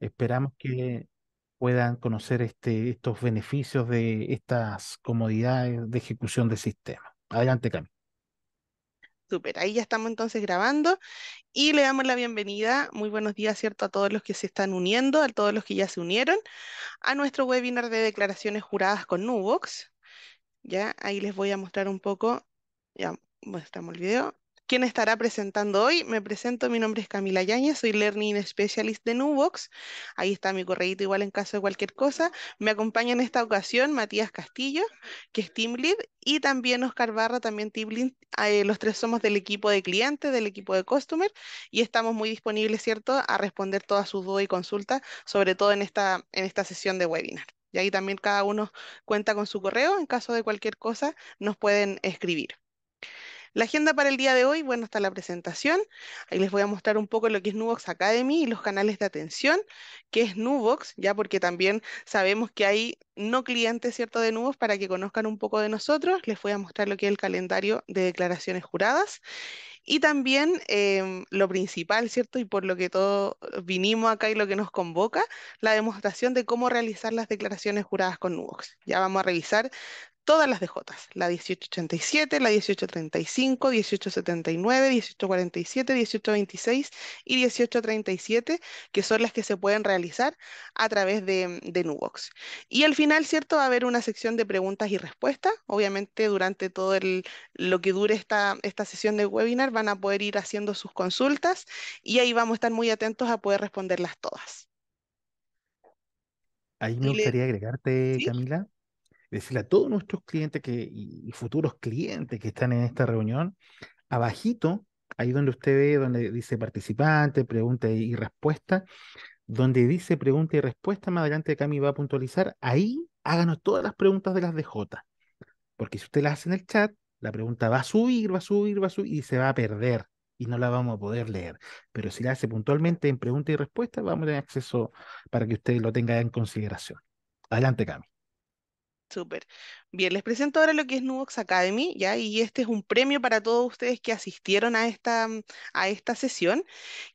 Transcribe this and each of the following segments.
Esperamos que puedan conocer este, estos beneficios de estas comodidades de ejecución de sistema. Adelante, Camila. Súper, ahí ya estamos entonces grabando y le damos la bienvenida, muy buenos días, ¿cierto? A todos los que se están uniendo, a todos los que ya se unieron a nuestro webinar de declaraciones juradas con Nubox. Ya, ahí les voy a mostrar un poco, ya mostramos el video, ¿Quién estará presentando hoy. Me presento, mi nombre es Camila Yaña, soy Learning Specialist de Nubox. Ahí está mi correo igual en caso de cualquier cosa. Me acompaña en esta ocasión Matías Castillo, que es Team Lead, y también Oscar Barra, también Team Lead. Ah, eh, los tres somos del equipo de clientes, del equipo de customer, y estamos muy disponibles, ¿cierto?, a responder todas sus dudas y consultas, sobre todo en esta, en esta sesión de webinar. Y ahí también cada uno cuenta con su correo. En caso de cualquier cosa, nos pueden escribir. La agenda para el día de hoy, bueno, está la presentación. Ahí les voy a mostrar un poco lo que es Nubox Academy y los canales de atención, que es Nubox, ya porque también sabemos que hay no clientes, ¿cierto?, de Nubox para que conozcan un poco de nosotros. Les voy a mostrar lo que es el calendario de declaraciones juradas. Y también em, lo principal, ¿cierto? Y por lo que todos vinimos acá y lo que nos convoca, la demostración de cómo realizar las declaraciones juradas con Nubox. Ya vamos a revisar todas las DJs, la 1887, la 1835, 1879, 1847, 1826 y 1837, que son las que se pueden realizar a través de, de Nubox. Y al final, ¿cierto? Va a haber una sección de preguntas y respuestas. Obviamente, durante todo el, lo que dure esta, esta sesión de webinar, van a poder ir haciendo sus consultas y ahí vamos a estar muy atentos a poder responderlas todas. Ahí me gustaría agregarte, Camila, decirle a todos nuestros clientes y futuros clientes que están en esta reunión, abajito, ahí donde usted ve, donde dice participante, pregunta y respuesta, donde dice pregunta y respuesta, más adelante Cami va a puntualizar, ahí háganos todas las preguntas de las DJ. Porque si usted las hace en el chat, la pregunta va a subir, va a subir, va a subir y se va a perder y no la vamos a poder leer. Pero si la hace puntualmente en pregunta y respuesta, vamos a tener acceso para que usted lo tenga en consideración. Adelante, Cami. Súper. Bien, les presento ahora lo que es Nubox Academy, ¿ya? Y este es un premio para todos ustedes que asistieron a esta, mm, a esta sesión.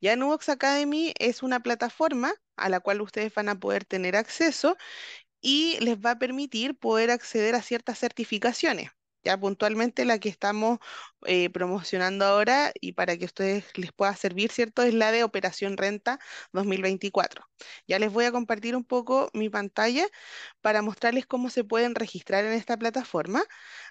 Ya Nubox Academy es una plataforma a la cual ustedes van a poder tener acceso y les va a permitir poder acceder a ciertas certificaciones ya puntualmente la que estamos eh, promocionando ahora y para que ustedes les pueda servir, ¿cierto? Es la de Operación Renta 2024. Ya les voy a compartir un poco mi pantalla para mostrarles cómo se pueden registrar en esta plataforma.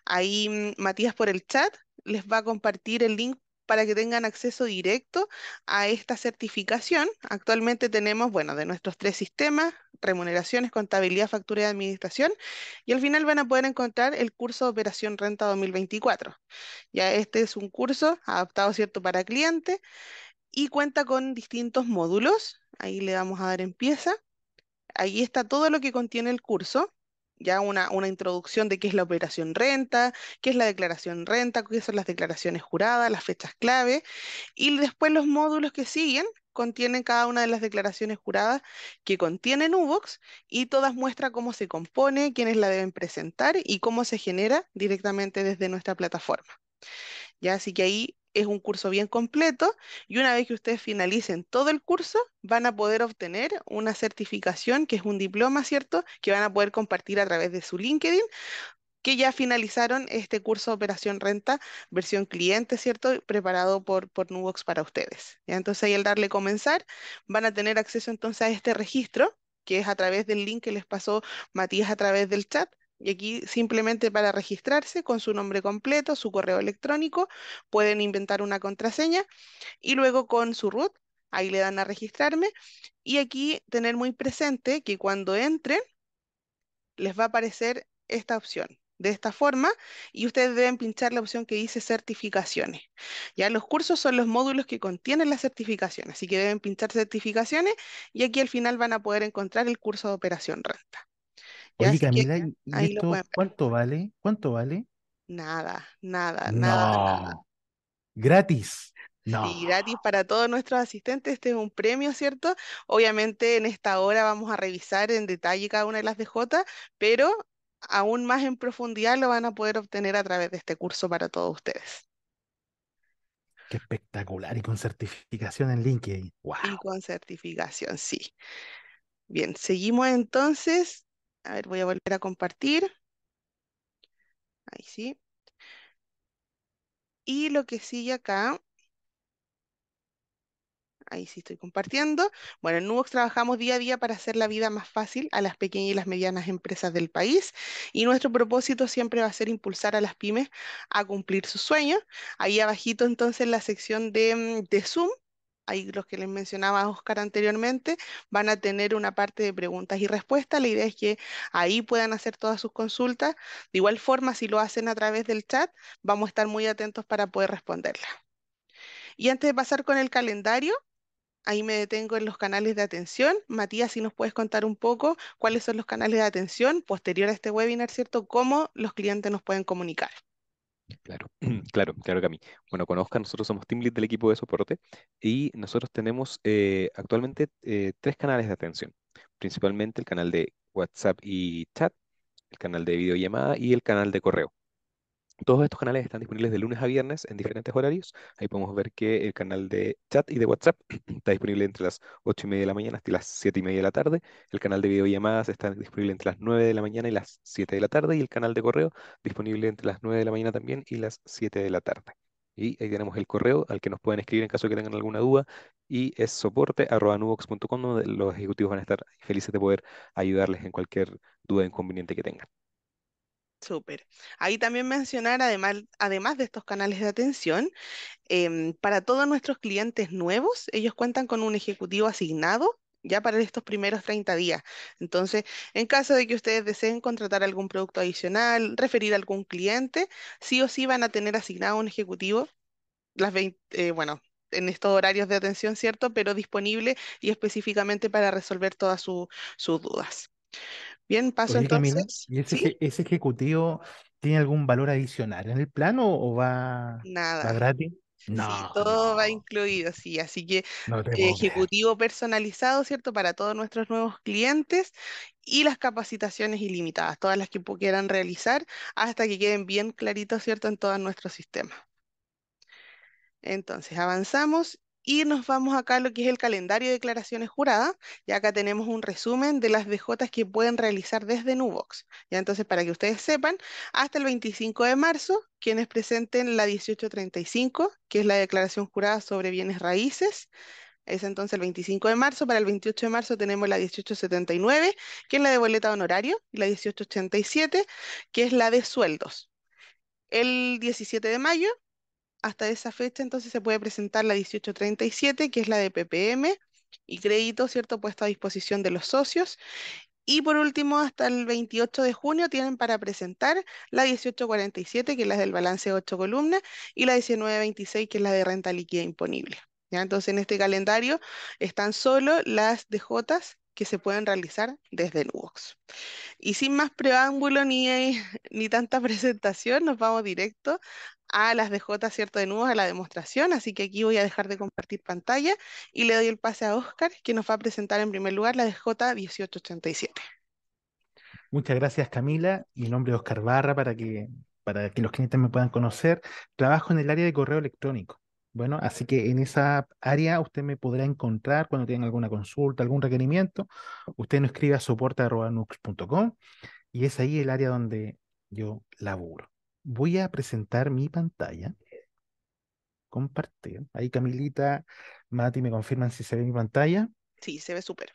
Ahí mm, Matías por el chat les va a compartir el link para que tengan acceso directo a esta certificación. Actualmente tenemos, bueno, de nuestros tres sistemas, remuneraciones, contabilidad, factura y administración, y al final van a poder encontrar el curso Operación Renta 2024. Ya este es un curso adaptado, ¿cierto?, para cliente y cuenta con distintos módulos. Ahí le vamos a dar Empieza. Ahí está todo lo que contiene el curso ya una, una, introducción de qué es la operación renta, qué es la declaración renta, qué son las declaraciones juradas, las fechas clave, y después los módulos que siguen contienen cada una de las declaraciones juradas que contienen UBOX y todas muestran cómo se compone, quiénes la deben presentar y cómo se genera directamente desde nuestra plataforma. ¿ya? Así que ahí es un curso bien completo y una vez que ustedes finalicen todo el curso, van a poder obtener una certificación, que es un diploma, ¿cierto? Que van a poder compartir a través de su LinkedIn que ya finalizaron este curso de Operación Renta, versión cliente, ¿cierto? Preparado por, por Nubox para ustedes. ¿ya? Entonces ahí al darle comenzar, van a tener acceso entonces a este registro, que es a través del link que les pasó Matías a través del chat, y aquí simplemente para registrarse con su nombre completo, su correo electrónico, pueden inventar una contraseña y luego con su root, ahí le dan a registrarme. Y aquí tener muy presente que cuando entren, les va a aparecer esta opción. De esta forma, y ustedes deben pinchar la opción que dice certificaciones. Ya los cursos son los módulos que contienen las certificaciones, así que deben pinchar certificaciones y aquí al final van a poder encontrar el curso de operación renta. Oye, cuánto vale? ¿Cuánto vale? Nada, nada, nada, gratis. No. gratis para todos nuestros asistentes. Este es un premio, ¿cierto? Obviamente en esta hora vamos a revisar en detalle cada una de las DJ, pero aún más en profundidad lo van a poder obtener a través de este curso para todos ustedes. Qué espectacular y con certificación en LinkedIn. Wow. Y con certificación, sí. Bien, seguimos entonces a ver, voy a volver a compartir. Ahí sí. Y lo que sigue acá ahí sí estoy compartiendo. Bueno, en Nubox trabajamos día a día para hacer la vida más fácil a las pequeñas y las medianas empresas del país y nuestro propósito siempre va a ser impulsar a las pymes a cumplir sus sueños. Ahí abajito entonces la sección de, mm, de Zoom ahí los que les mencionaba Oscar anteriormente, van a tener una parte de preguntas y respuestas. La idea es que ahí puedan hacer todas sus consultas. De igual forma, si lo hacen a través del chat, vamos a estar muy atentos para poder responderlas. Y antes de pasar con el calendario, ahí me detengo en los canales de atención. Matías, si nos puedes contar un poco cuáles son los canales de atención posterior a este webinar, ¿cierto? ¿Cómo los clientes nos pueden comunicar? Claro, claro, claro que a mí. Bueno, conozca, nosotros somos team lead del equipo de soporte y nosotros tenemos eh, actualmente eh, tres canales de atención, principalmente el canal de WhatsApp y chat, el canal de videollamada y el canal de correo. Todos estos canales están disponibles de lunes a viernes en diferentes horarios. Ahí podemos ver que el canal de chat y de WhatsApp está disponible entre las ocho y media de la mañana hasta las siete y media de la tarde. El canal de videollamadas está disponible entre las 9 de la mañana y las 7 de la tarde. Y el canal de correo disponible entre las 9 de la mañana también y las 7 de la tarde. Y ahí tenemos el correo al que nos pueden escribir en caso de que tengan alguna duda. Y es soporte.nubox.com donde los ejecutivos van a estar felices de poder ayudarles en cualquier duda inconveniente que tengan. Súper. Ahí también mencionar, además, además de estos canales de atención, em, para todos nuestros clientes nuevos, ellos cuentan con un ejecutivo asignado ya para estos primeros 30 días. Entonces, en caso de que ustedes deseen contratar algún producto adicional, referir a algún cliente, sí o sí van a tener asignado un ejecutivo las eh, bueno, en estos horarios de atención, ¿cierto? Pero disponible y específicamente para resolver todas sus dudas. Bien, paso entonces. ¿y ese, ejecutivo tiene algún valor adicional en el plano o va, Nada. gratis? No. todo va incluido, sí. Así que ejecutivo personalizado, ¿cierto? Para todos nuestros nuevos clientes y las capacitaciones ilimitadas, todas las que quieran realizar hasta que queden bien claritos, ¿cierto? En todo nuestro sistema. Entonces, avanzamos y nos vamos acá a lo que es el calendario de declaraciones juradas. y acá tenemos un resumen de las D.J. que pueden realizar desde Nubox. Ya entonces, para que ustedes sepan, hasta el 25 de marzo, quienes presenten la 1835, que es la declaración jurada sobre bienes raíces. Es entonces el 25 de marzo. Para el 28 de marzo tenemos la 1879, que es la de boleta de honorario, y la 1887, que es la de sueldos. El 17 de mayo hasta esa fecha entonces se puede presentar la 1837, que es la de PPM y crédito, ¿cierto?, puesto a disposición de los socios. Y por último, hasta el 28 de junio tienen para presentar la 1847, que es la del balance de 8 columnas, y la 1926, que es la de renta líquida imponible. Entonces, en este calendario están solo las DJs que se pueden realizar desde el UOX. Y sin más preámbulo ni, ni tanta presentación, nos vamos directo a las DJ, ¿cierto? De nuevo a la demostración, así que aquí voy a dejar de compartir pantalla y le doy el pase a Oscar, que nos va a presentar en primer lugar la DJ 1887. Muchas gracias Camila, y el nombre es Oscar Barra para que, para que los clientes me puedan conocer. Trabajo en el área de correo electrónico. Bueno, así que en esa área usted me podrá encontrar cuando tenga alguna consulta, algún requerimiento. Usted nos escribe a soporte.nux.com y es ahí el área donde yo laburo. Voy a presentar mi pantalla. Compartir. Ahí Camilita, Mati, me confirman si se ve mi pantalla. Sí, se ve súper.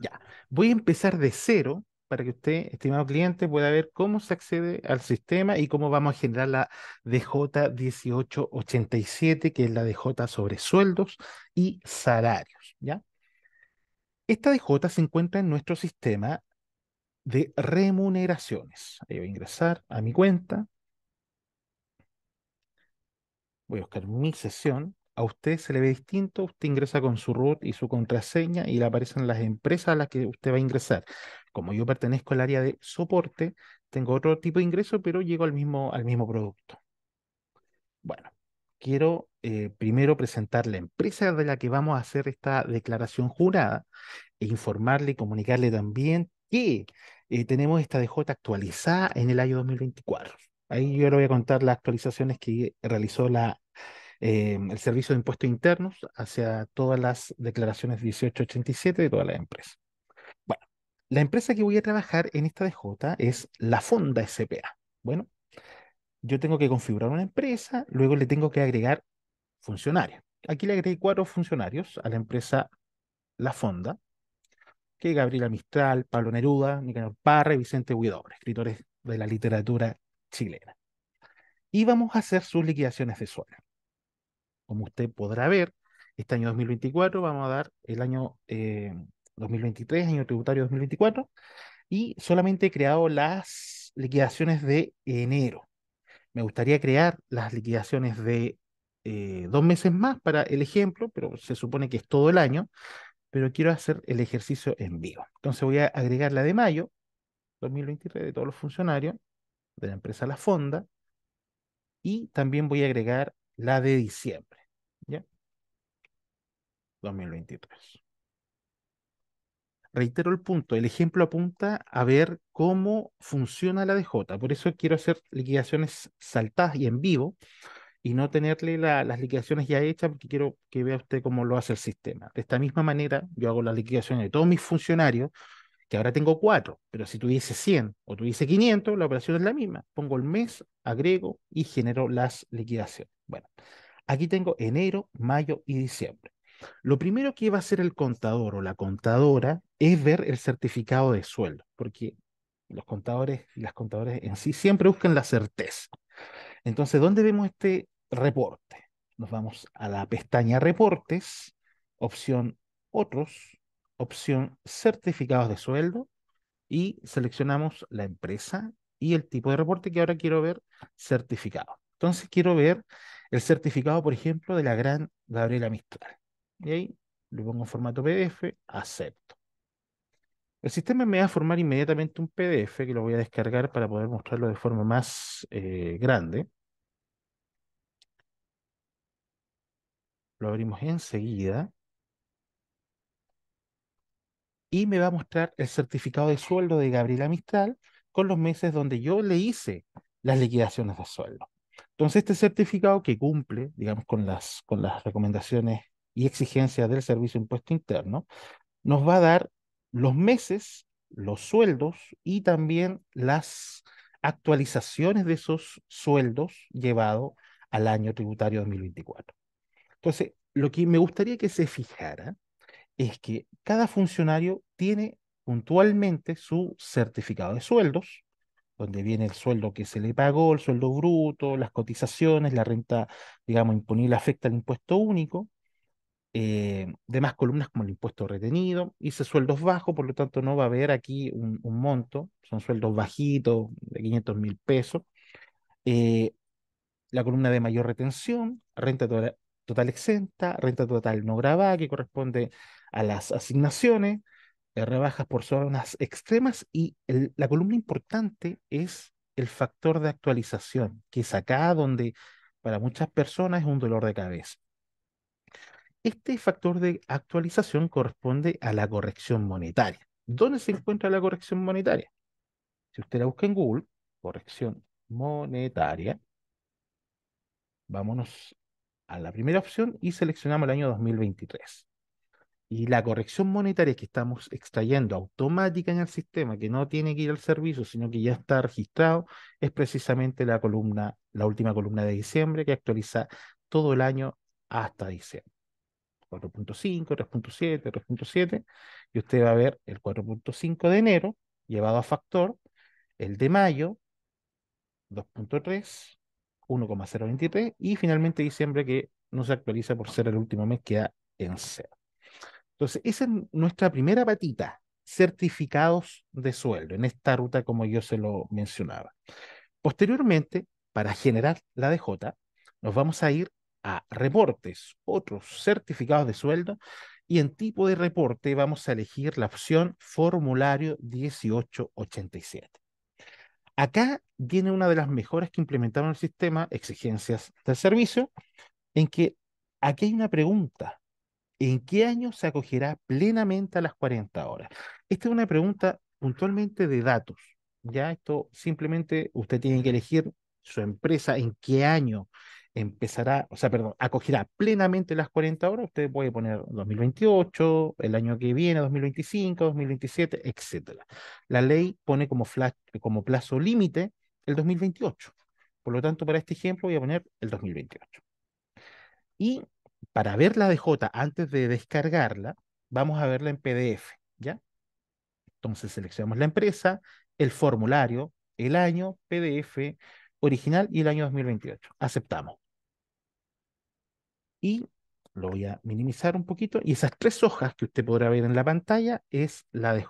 Ya. Voy a empezar de cero para que usted, estimado cliente, pueda ver cómo se accede al sistema y cómo vamos a generar la DJ1887, que es la DJ sobre sueldos y salarios. ¿ya? Esta DJ se encuentra en nuestro sistema de remuneraciones. voy a ingresar a mi cuenta. Voy a buscar mi sesión a usted se le ve distinto, usted ingresa con su root y su contraseña y le aparecen las empresas a las que usted va a ingresar. Como yo pertenezco al área de soporte, tengo otro tipo de ingreso, pero llego al mismo, al mismo producto. Bueno, quiero eh, primero presentar la empresa de la que vamos a hacer esta declaración jurada e informarle y comunicarle también que eh, tenemos esta DJ actualizada en el año 2024. Ahí yo le voy a contar las actualizaciones que realizó la eh, el Servicio de Impuestos Internos hacia todas las declaraciones 1887 de todas las empresas. Bueno, la empresa que voy a trabajar en esta DJ es la Fonda SPA. Bueno, yo tengo que configurar una empresa, luego le tengo que agregar funcionarios. Aquí le agregué cuatro funcionarios a la empresa La Fonda, que Gabriela Mistral, Pablo Neruda, Nicanor Parra y Vicente Huidobre, escritores de la literatura chilena. Y vamos a hacer sus liquidaciones de sueldo como usted podrá ver, este año 2024 vamos a dar el año eh, 2023, año tributario 2024, y solamente he creado las liquidaciones de enero. Me gustaría crear las liquidaciones de eh, dos meses más para el ejemplo, pero se supone que es todo el año, pero quiero hacer el ejercicio en vivo. Entonces voy a agregar la de mayo 2023 de todos los funcionarios de la empresa La Fonda y también voy a agregar la de diciembre. ¿Ya? 2023. Reitero el punto, el ejemplo apunta a ver cómo funciona la DJ, por eso quiero hacer liquidaciones saltadas y en vivo y no tenerle las liquidaciones ya hechas porque quiero que vea usted cómo lo hace el sistema. De esta misma manera, yo hago las liquidaciones de todos mis funcionarios, que ahora tengo cuatro, pero si tuviese 100 o tuviese 500, la operación es la misma. Pongo el mes, agrego y genero las liquidaciones. Bueno, aquí tengo enero, mayo y diciembre. Lo primero que va a hacer el contador o la contadora es ver el certificado de sueldo, porque los contadores y las contadoras en sí siempre buscan la certeza. Entonces, ¿dónde vemos este reporte? Nos vamos a la pestaña Reportes, opción Otros, opción certificados de sueldo y seleccionamos la empresa y el tipo de reporte que ahora quiero ver certificado. Entonces quiero ver el certificado, por ejemplo, de la gran Gabriela Mistral. Y ahí le pongo en formato PDF, acepto. El sistema me va a formar inmediatamente un PDF que lo voy a descargar para poder mostrarlo de forma más eh, grande. Lo abrimos enseguida y me va a mostrar el certificado de sueldo de Gabriela Mistral con los meses donde yo le hice las liquidaciones de sueldo. Entonces, este certificado que cumple, digamos, con las, con las recomendaciones y exigencias del Servicio de Impuesto Interno, nos va a dar los meses, los sueldos y también las actualizaciones de esos sueldos llevados al año tributario 2024. Entonces, lo que me gustaría que se fijara es que cada funcionario tiene puntualmente su certificado de sueldos, donde viene el sueldo que se le pagó, el sueldo bruto, las cotizaciones, la renta, digamos, imponible afecta al impuesto único, eh, demás columnas como el impuesto retenido, hice sueldos bajos, por lo tanto no va a haber aquí un, monto, son sueldos bajitos de 500 mil pesos, eh, la columna de mayor retención, renta total, total exenta, renta total no grabada, que corresponde a las asignaciones, rebajas por zonas extremas y la columna importante es el factor de actualización, que es acá donde para muchas personas es un dolor de cabeza. Este factor de actualización corresponde a la corrección monetaria. ¿Dónde se encuentra la corrección monetaria? Si usted la busca en Google, corrección monetaria, vámonos a la primera opción y seleccionamos el año 2023 y la corrección monetaria que estamos extrayendo automática en el sistema, que no tiene que ir al servicio, sino que ya está registrado, es precisamente la columna, la última columna de diciembre, que actualiza todo el año hasta diciembre. 4.5, 3.7, 3.7, y usted va a ver el 4.5 de enero llevado a factor, el de mayo 2.3, 1,023, y finalmente diciembre que no se actualiza por ser el último mes, queda en cero. Entonces, esa es nuestra primera patita, certificados de sueldo, en esta ruta como yo se lo mencionaba. Posteriormente, para generar la DJ, nos vamos a ir a reportes, otros certificados de sueldo, y en tipo de reporte vamos a elegir la opción formulario 1887. Acá viene una de las mejoras que implementaron el sistema, exigencias del servicio, en que aquí hay una pregunta ¿en qué año se acogerá plenamente a las 40 horas? Esta es una pregunta puntualmente de datos. Ya esto simplemente usted tiene que elegir su empresa en qué año empezará, o sea, perdón, acogerá plenamente las 40 horas. Usted puede poner 2028, el año que viene, 2025, 2027, etcétera. La ley pone como, como plazo límite el 2028. Por lo tanto, para este ejemplo voy a poner el 2028. Y para ver la DJ antes de descargarla, vamos a verla en PDF, ¿ya? Entonces seleccionamos la empresa, el formulario, el año, PDF original y el año 2028. Aceptamos. Y lo voy a minimizar un poquito. Y esas tres hojas que usted podrá ver en la pantalla es la DJ.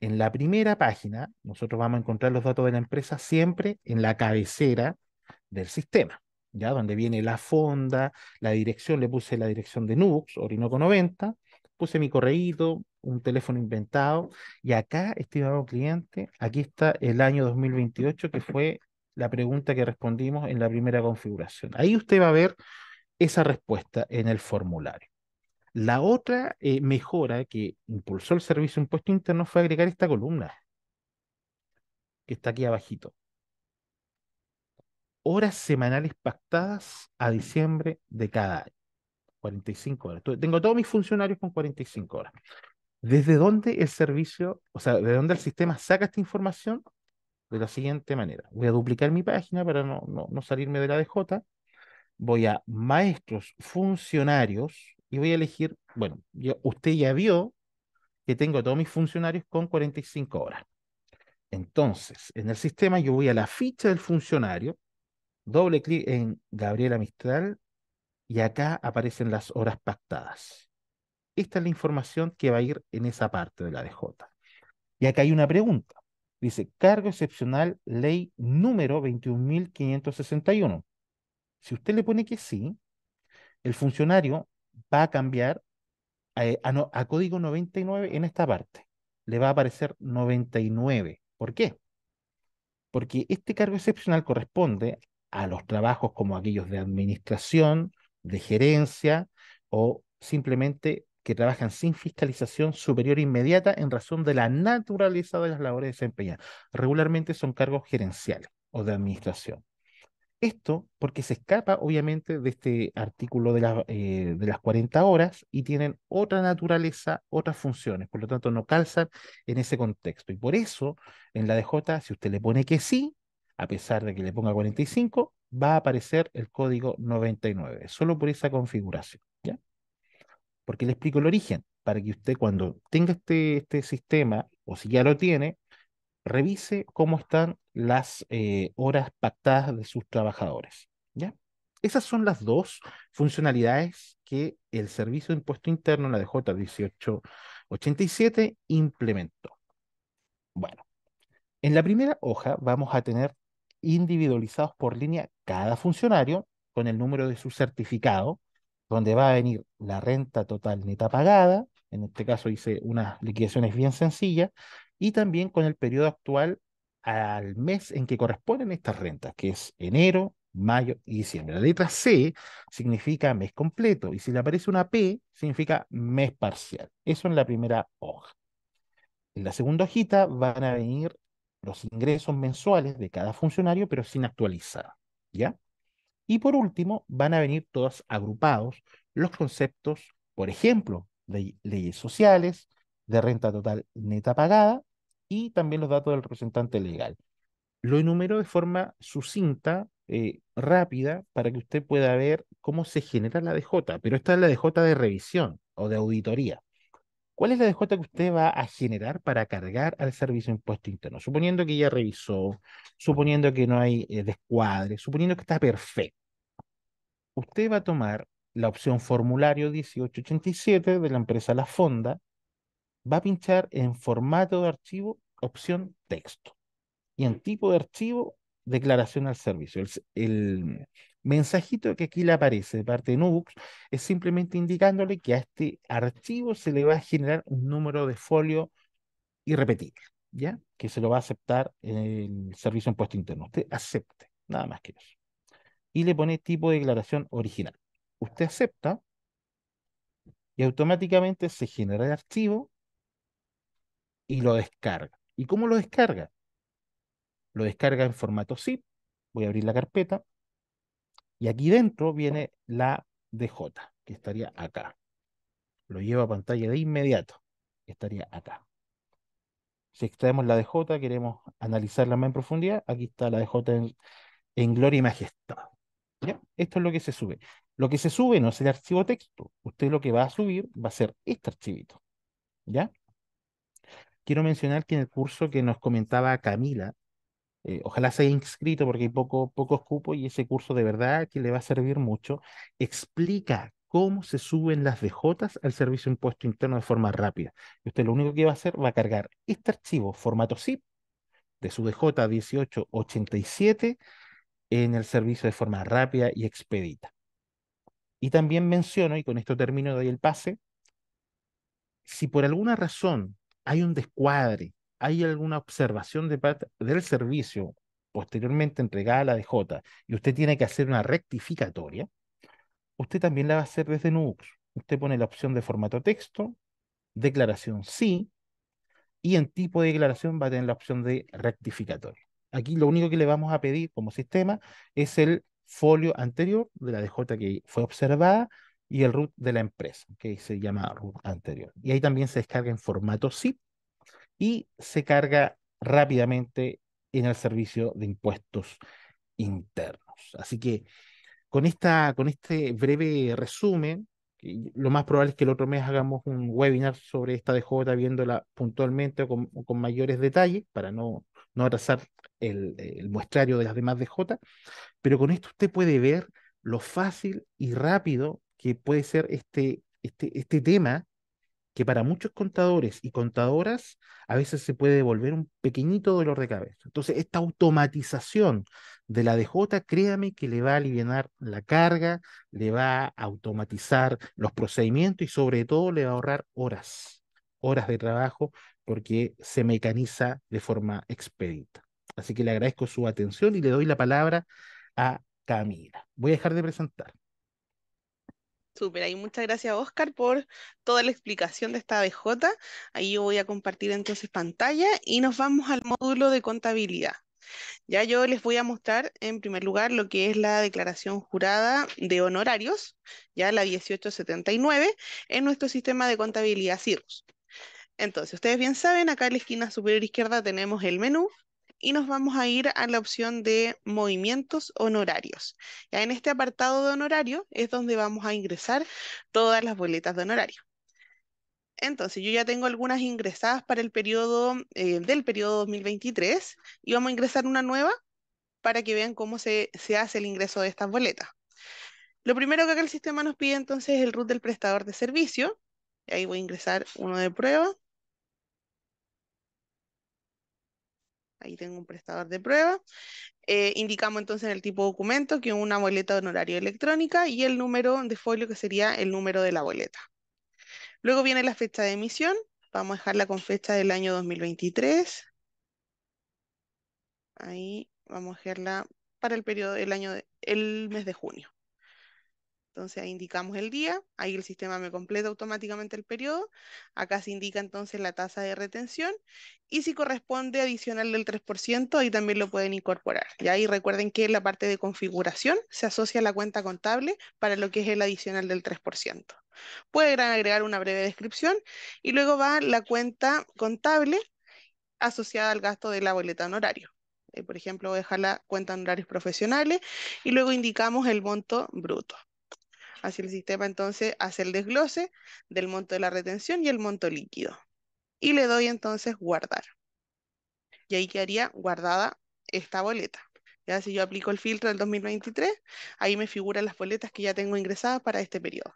En la primera página, nosotros vamos a encontrar los datos de la empresa siempre en la cabecera del sistema ya donde viene la fonda, la dirección, le puse la dirección de Nux, Orinoco 90, puse mi correíto, un teléfono inventado, y acá, estimado cliente, aquí está el año 2028, que fue la pregunta que respondimos en la primera configuración. Ahí usted va a ver esa respuesta en el formulario. La otra eh, mejora que impulsó el Servicio Impuesto Interno fue agregar esta columna, que está aquí abajito horas semanales pactadas a diciembre de cada año. 45 horas. Tengo todos mis funcionarios con 45 horas. ¿Desde dónde el servicio, o sea, de dónde el sistema saca esta información? De la siguiente manera. Voy a duplicar mi página para no, no, salirme de la DJ. Voy a maestros, funcionarios, y voy a elegir, bueno, usted ya vio que tengo todos mis funcionarios con 45 horas. Entonces, en el sistema yo voy a la ficha del funcionario, Doble clic en Gabriela Mistral y acá aparecen las horas pactadas. Esta es la información que va a ir en esa parte de la DJ. Y acá hay una pregunta. Dice, cargo excepcional, ley número 21.561. Si usted le pone que sí, el funcionario va a cambiar eh, a, a, código 99 en esta parte. Le va a aparecer 99. ¿Por qué? Porque este cargo excepcional corresponde a los trabajos como aquellos de administración, de gerencia o simplemente que trabajan sin fiscalización superior inmediata en razón de la naturaleza de las labores desempeñadas. Regularmente son cargos gerenciales o de administración. Esto porque se escapa obviamente de este artículo de, eh, de las 40 horas y tienen otra naturaleza, otras funciones, por lo tanto no calzan en ese contexto. Y por eso en la DJ, si usted le pone que sí, a pesar de que le ponga 45, va a aparecer el código 99, solo por esa configuración. ¿ya? Porque le explico el origen, para que usted cuando tenga este, este sistema, o si ya lo tiene, revise cómo están las eh, horas pactadas de sus trabajadores. ¿ya? Esas son las dos funcionalidades que el Servicio de Impuesto Interno, la DJ 1887, implementó. Bueno, en la primera hoja vamos a tener individualizados por línea cada funcionario con el número de su certificado, donde va a venir la renta total neta pagada, en este caso hice unas liquidaciones bien sencillas, y también con el periodo actual al mes en que corresponden estas rentas, que es enero, mayo y diciembre. La letra C significa mes completo y si le aparece una P significa mes parcial. Eso en la primera hoja. En la segunda hojita van a venir los ingresos mensuales de cada funcionario, pero sin actualizar, ¿ya? Y por último, van a venir todos agrupados los conceptos, por ejemplo, de leyes sociales, de renta total neta pagada y también los datos del representante legal. Lo enumero de forma sucinta, eh, rápida, para que usted pueda ver cómo se genera la DJ, pero esta es la DJ de revisión o de auditoría. ¿Cuál es la DJ que usted va a generar para cargar al servicio impuesto interno? Suponiendo que ya revisó, suponiendo que no hay eh, descuadre, suponiendo que está perfecto. Usted va a tomar la opción formulario 1887 de la empresa La Fonda, va a pinchar en formato de archivo opción texto y en tipo de archivo declaración al servicio. El, mensajito que aquí le aparece de parte de Nubux es simplemente indicándole que a este archivo se le va a generar un número de folio repetir, ¿ya? Que se lo va a aceptar el servicio impuesto interno. Usted acepte, nada más que eso. Y le pone tipo de declaración original. Usted acepta y automáticamente se genera el archivo y lo descarga. ¿Y cómo lo descarga? lo descarga en formato zip, voy a abrir la carpeta, y aquí dentro viene la DJ, que estaría acá. Lo lleva a pantalla de inmediato, estaría acá. Si extraemos la DJ, queremos analizarla más en profundidad, aquí está la DJ en, gloria y majestad. ¿Ya? Esto es lo que se sube. Lo que se sube no es el archivo texto. Usted lo que va a subir va a ser este archivito. ¿Ya? Quiero mencionar que en el curso que nos comentaba Camila, eh, ojalá se haya inscrito porque hay poco, pocos cupos y ese curso de verdad que le va a servir mucho. Explica cómo se suben las DJ al servicio impuesto interno de forma rápida. Y usted lo único que va a hacer va a cargar este archivo formato zip de su DJ 1887 en el servicio de forma rápida y expedita. Y también menciono, y con esto termino de ahí el pase, si por alguna razón hay un descuadre hay alguna observación del servicio posteriormente entregada a la DJ y usted tiene que hacer una rectificatoria, usted también la va a hacer desde Nux. Usted pone la opción de formato texto, declaración sí, y en tipo de declaración va a tener la opción de rectificatoria. Aquí lo único que le vamos a pedir como sistema es el folio anterior de la DJ que fue observada y el root de la empresa, que se llama root anterior. Y ahí también se descarga en formato zip y se carga rápidamente en el servicio de impuestos internos. Así que con, esta, con este breve resumen, lo más probable es que el otro mes hagamos un webinar sobre esta DJ viéndola puntualmente o con, mayores detalles para no, no atrasar el, muestrario de las demás DJ. Pero con esto usted puede ver lo fácil y rápido que puede ser este, este, este tema que para muchos contadores y contadoras a veces se puede devolver un pequeñito dolor de cabeza. Entonces, esta automatización de la DJ, créame que le va a aliviar la carga, le va a automatizar los procedimientos y sobre todo le va a ahorrar horas, horas de trabajo porque se mecaniza de forma expedita. Así que le agradezco su atención y le doy la palabra a Camila. Voy a dejar de presentar. Súper, ahí muchas gracias Oscar por toda la explicación de esta BJ, Ahí yo voy a compartir entonces pantalla y nos vamos al módulo de contabilidad. Ya yo les voy a mostrar en primer lugar lo que es la declaración jurada de honorarios, ya la 1879, en nuestro sistema de contabilidad CIRUS. Entonces, ustedes bien saben, acá en la esquina superior izquierda tenemos el menú y nos vamos a ir a la opción de movimientos honorarios. Ya en este apartado de honorario es donde vamos a ingresar todas las boletas de honorario. Entonces, yo ya tengo algunas ingresadas para el periodo eh, del periodo 2023 y vamos a ingresar una nueva para que vean cómo se, se hace el ingreso de estas boletas. Lo primero que acá el sistema nos pide entonces es el root del prestador de servicio. Y ahí voy a ingresar uno de prueba. ahí tengo un prestador de prueba. Eh, indicamos entonces el tipo de documento, que una boleta de honorario electrónica y el número de folio, que sería el número de la boleta. Luego viene la fecha de emisión, vamos a dejarla con fecha del año 2023. Ahí vamos a dejarla para el periodo del año, el mes de junio. Entonces ahí indicamos el día, ahí el sistema me completa automáticamente el periodo, acá se indica entonces la tasa de retención y si corresponde adicional del 3%, ahí también lo pueden incorporar. Y ahí recuerden que en la parte de configuración se asocia la cuenta contable para lo que es el adicional del 3%. Pueden agregar una breve descripción y luego va la cuenta contable asociada al gasto de la boleta honorario. Eh, por ejemplo, voy a dejar la cuenta honorarios profesionales y luego indicamos el monto bruto hacia el sistema, entonces hace el desglose del monto de la retención y el monto líquido. Y le doy entonces guardar. Y ahí quedaría guardada esta boleta. Ya si yo aplico el filtro del 2023, ahí me figuran las boletas que ya tengo ingresadas para este periodo.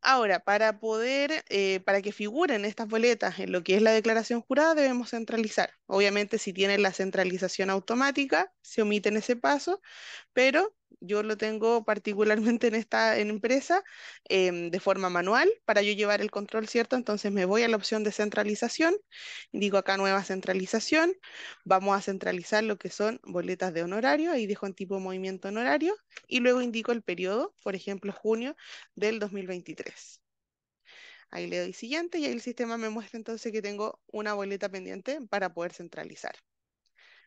Ahora, para poder, eh, para que figuren estas boletas en lo que es la declaración jurada, debemos centralizar. Obviamente, si tienen la centralización automática, se omiten ese paso, pero yo lo tengo particularmente en esta empresa em, de forma manual para yo llevar el control, ¿cierto? Entonces me voy a la opción de centralización, digo acá nueva centralización, vamos a centralizar lo que son boletas de honorario, ahí dejo en tipo movimiento honorario y luego indico el periodo, por ejemplo, junio del 2023. Ahí le doy siguiente y ahí el sistema me muestra entonces que tengo una boleta pendiente para poder centralizar.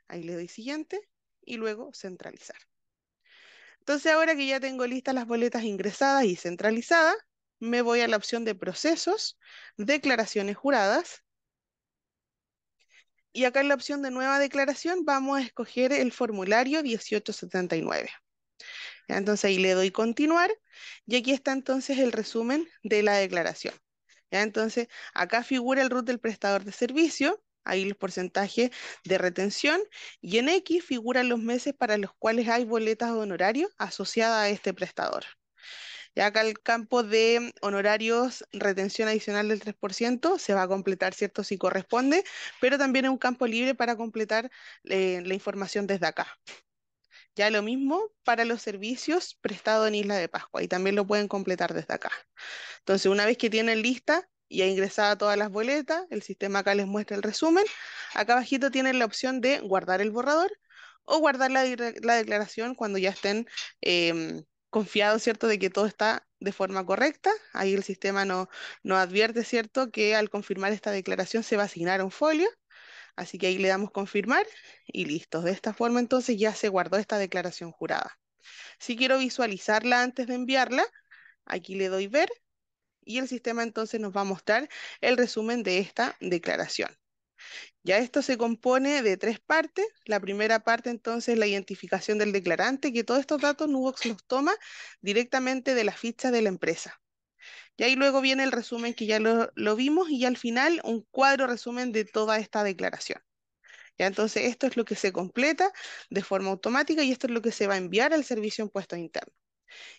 Ahí le doy siguiente y luego centralizar. Entonces, ahora que ya tengo listas las boletas ingresadas y centralizadas, me voy a la opción de procesos, declaraciones juradas. Y acá en la opción de nueva declaración vamos a escoger el formulario 1879. Entonces ahí le doy continuar y aquí está entonces el resumen de la declaración. Entonces acá figura el root del prestador de servicio, ahí el porcentaje de retención, y en X figuran los meses para los cuales hay boletas de honorario asociada a este prestador. Ya acá el campo de honorarios, retención adicional del 3%, se va a completar, ¿cierto? Si corresponde, pero también es un campo libre para completar eh, la información desde acá. Ya lo mismo para los servicios prestados en Isla de Pascua y también lo pueden completar desde acá. Entonces, una vez que tienen lista, ya ingresado todas las boletas, el sistema acá les muestra el resumen. Acá abajito tienen la opción de guardar el borrador o guardar la, declaración cuando ya estén em, confiados, ¿cierto?, de que todo está de forma correcta. Ahí el sistema nos no advierte, ¿cierto?, que al confirmar esta declaración se va a asignar un folio. Así que ahí le damos confirmar y listo. De esta forma entonces ya se guardó esta declaración jurada. Si quiero visualizarla antes de enviarla, aquí le doy ver y el sistema entonces nos va a mostrar el resumen de esta declaración. Ya esto se compone de tres partes. La primera parte entonces la identificación del declarante, que todos estos datos Nubox los toma directamente de la ficha de la empresa. Y ahí luego viene el resumen que ya lo, vimos y al final un cuadro resumen de toda esta declaración. ¿Ya? Entonces esto es lo que se completa de forma automática y esto es lo que se va a enviar al servicio impuesto interno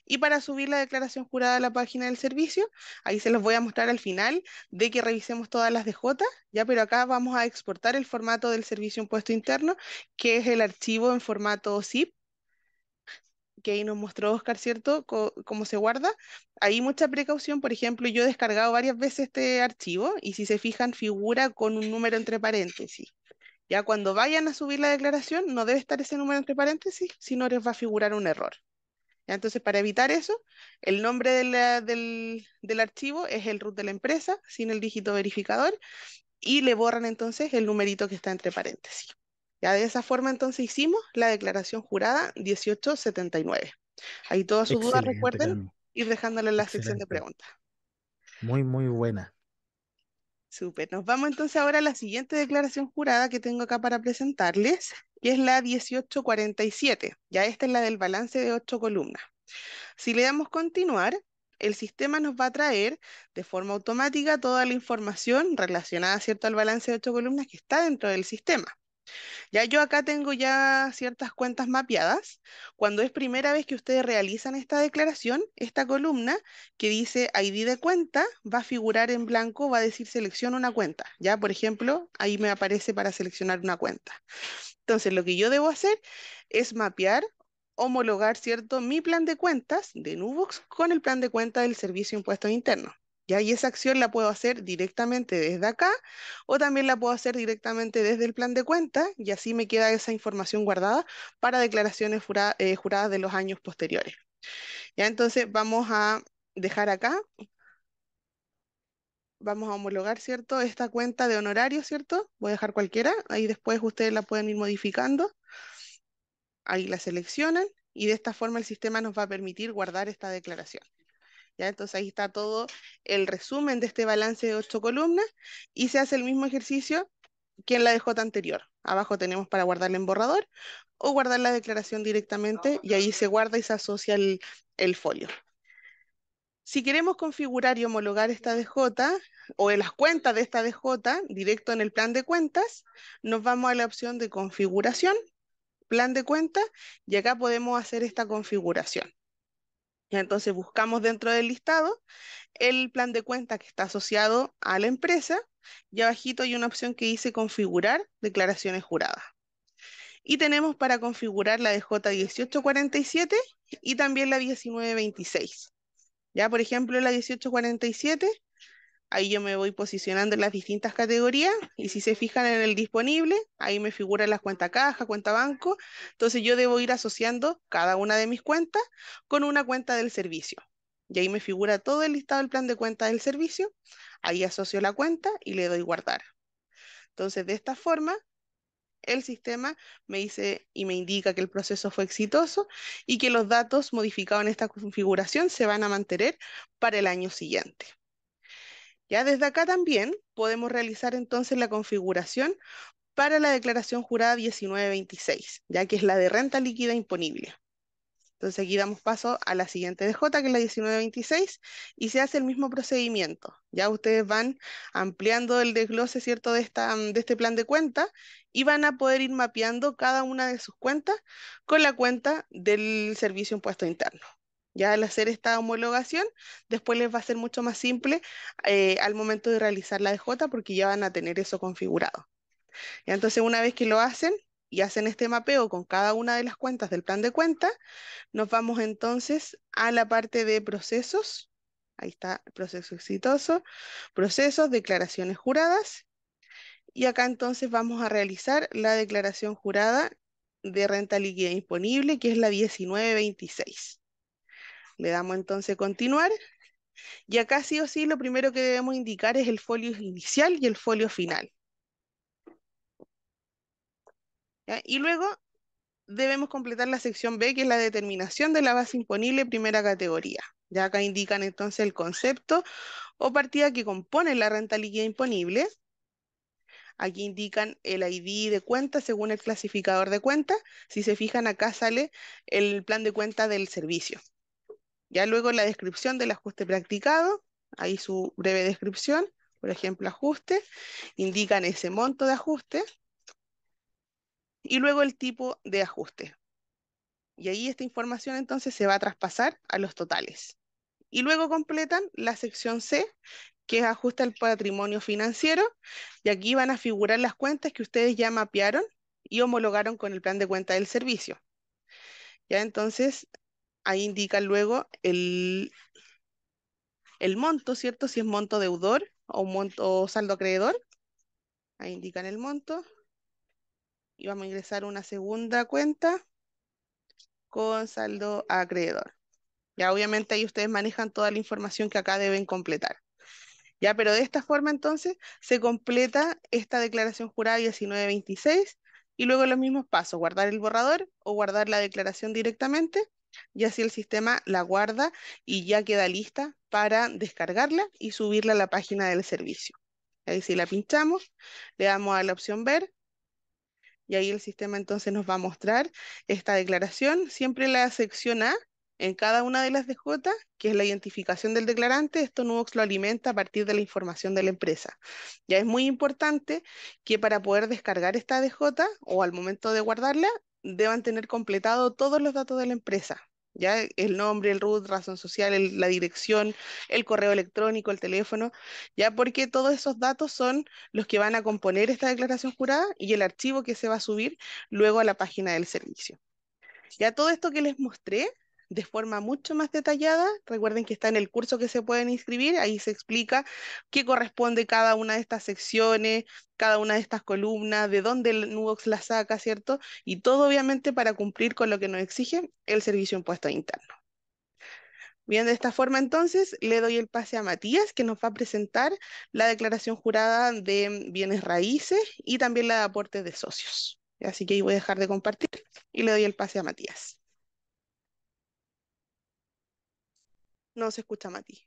y para subir la declaración jurada a la página del servicio. Ahí se los voy a mostrar al final de que revisemos todas las DJ, ya, pero acá vamos a exportar el formato del servicio impuesto interno, que es el archivo en formato zip que ahí nos mostró Oscar, ¿cierto? cómo se guarda. Hay mucha precaución, por ejemplo, yo he descargado varias veces este archivo y si se fijan figura con un número entre paréntesis. Ya cuando vayan a subir la declaración, no debe estar ese número entre paréntesis, si no les va a figurar un error. Entonces, para evitar eso, el nombre del, archivo es el root de la empresa, sin el dígito verificador, y le borran entonces el numerito que está entre paréntesis. Ya de esa forma entonces hicimos la declaración jurada 1879. Ahí todas sus dudas recuerden ir dejándole en la sección de preguntas. Muy, muy buena. Súper. Nos vamos entonces ahora a la siguiente declaración jurada que tengo acá para presentarles, y es la 1847. Ya esta es la del balance de ocho columnas. Si le damos continuar, el sistema nos va a traer de forma automática toda la información relacionada ¿cierto? al balance de ocho columnas que está dentro del sistema. Ya yo acá tengo ya ciertas cuentas mapeadas. Cuando es primera vez que ustedes realizan esta declaración, esta columna que dice ID de cuenta va a figurar en blanco, va a decir selecciona una cuenta. Ya, por ejemplo, ahí me aparece para seleccionar una cuenta. Entonces, lo que yo debo hacer es mapear homologar, ¿cierto?, mi plan de cuentas de Nubox con el plan de cuenta del Servicio de Impuestos Internos. Y esa acción la puedo hacer directamente desde acá o también la puedo hacer directamente desde el plan de cuenta y así me queda esa información guardada para declaraciones eh, juradas de los años posteriores. ¿Ya? Entonces vamos a dejar acá. Vamos a homologar, ¿cierto? Esta cuenta de honorario, ¿cierto? Voy a dejar cualquiera. Ahí después ustedes la pueden ir modificando. Ahí la seleccionan y de esta forma el sistema nos va a permitir guardar esta declaración. Entonces ahí está todo el resumen de este balance de ocho columnas y se hace el mismo ejercicio que en la DJ anterior. Abajo tenemos para guardarla en borrador o guardar la declaración directamente y ahí se guarda y se asocia el, folio. Si queremos configurar y homologar esta DJ o las cuentas de esta DJ directo en el plan de cuentas, nos vamos a la opción de configuración, plan de cuentas y acá podemos hacer esta configuración. Entonces buscamos dentro del listado el plan de cuenta que está asociado a la empresa y abajito hay una opción que dice configurar declaraciones juradas. Y tenemos para configurar la DJ 1847 y también la 1926. Ya, por ejemplo, la 1847 Ahí yo me voy posicionando en las distintas categorías y si se fijan en el disponible, ahí me figuran las cuenta caja, cuenta banco. Entonces yo debo ir asociando cada una de mis cuentas con una cuenta del servicio. Y ahí me figura todo el listado del plan de cuentas del servicio. Ahí asocio la cuenta y le doy guardar. Entonces de esta forma el sistema me dice y me indica que el proceso fue exitoso y que los datos modificados en esta configuración se van a mantener para el año siguiente. Ya desde acá también podemos realizar entonces la configuración para la declaración jurada 1926, ya que es la de renta líquida imponible. Entonces aquí damos paso a la siguiente DJ, que es la 1926, y se hace el mismo procedimiento. Ya ustedes van ampliando el desglose, ¿cierto?, de, esta, de este plan de cuenta y van a poder ir mapeando cada una de sus cuentas con la cuenta del servicio impuesto interno. Ya al hacer esta homologación, después les va a ser mucho más simple eh, al momento de realizar la DJ porque ya van a tener eso configurado. Y entonces, una vez que lo hacen y hacen este mapeo con cada una de las cuentas del plan de cuenta, nos vamos entonces a la parte de procesos. Ahí está, proceso exitoso, procesos, declaraciones juradas. Y acá entonces vamos a realizar la declaración jurada de renta líquida imponible, que es la 1926. Le damos entonces continuar. Y acá sí o sí lo primero que debemos indicar es el folio inicial y el folio final. Y luego debemos completar la sección B, que es la determinación de la base imponible primera categoría. Ya acá indican entonces el concepto o partida que compone la renta líquida imponible. Aquí indican el ID de cuenta según el clasificador de cuenta. Si se fijan acá sale el plan de cuenta del servicio. Ya luego la descripción del ajuste practicado, ahí su breve descripción, por ejemplo, ajuste, indican ese monto de ajuste y luego el tipo de ajuste. Y ahí esta información entonces se va a traspasar a los totales. Y luego completan la sección C, que es ajuste al patrimonio financiero, y aquí van a figurar las cuentas que ustedes ya mapearon y homologaron con el plan de cuenta del servicio. Ya entonces, ahí indica luego el, el monto, ¿cierto? Si es monto deudor o monto o saldo acreedor. Ahí indican el monto. Y vamos a ingresar una segunda cuenta con saldo acreedor. Ya obviamente ahí ustedes manejan toda la información que acá deben completar. Ya, pero de esta forma entonces se completa esta declaración jurada 1926 y luego los mismos pasos, guardar el borrador o guardar la declaración directamente y así el sistema la guarda y ya queda lista para descargarla y subirla a la página del servicio. Ahí si la pinchamos, le damos a la opción ver y ahí el sistema entonces nos va a mostrar esta declaración, siempre la sección A en cada una de las DJ, que es la identificación del declarante, esto Nubox lo alimenta a partir de la información de la empresa. Ya es muy importante que para poder descargar esta DJ o al momento de guardarla, deban tener completado todos los datos de la empresa, ¿ya? El nombre, el root, razón social, la dirección, el correo electrónico, el teléfono, ¿ya? Porque todos esos datos son los que van a componer esta declaración jurada y el archivo que se va a subir luego a la página del servicio. Ya todo esto que les mostré de forma mucho más detallada. Recuerden que está en el curso que se pueden inscribir, ahí se explica qué corresponde cada una de estas secciones, cada una de estas columnas, de dónde el Nubox la saca, ¿cierto? Y todo obviamente para cumplir con lo que nos exige el servicio impuesto interno. Bien, de esta forma entonces le doy el pase a Matías, que nos va a presentar la declaración jurada de bienes raíces y también la de aportes de socios. Así que ahí voy a dejar de compartir y le doy el pase a Matías. No se escucha, Mati.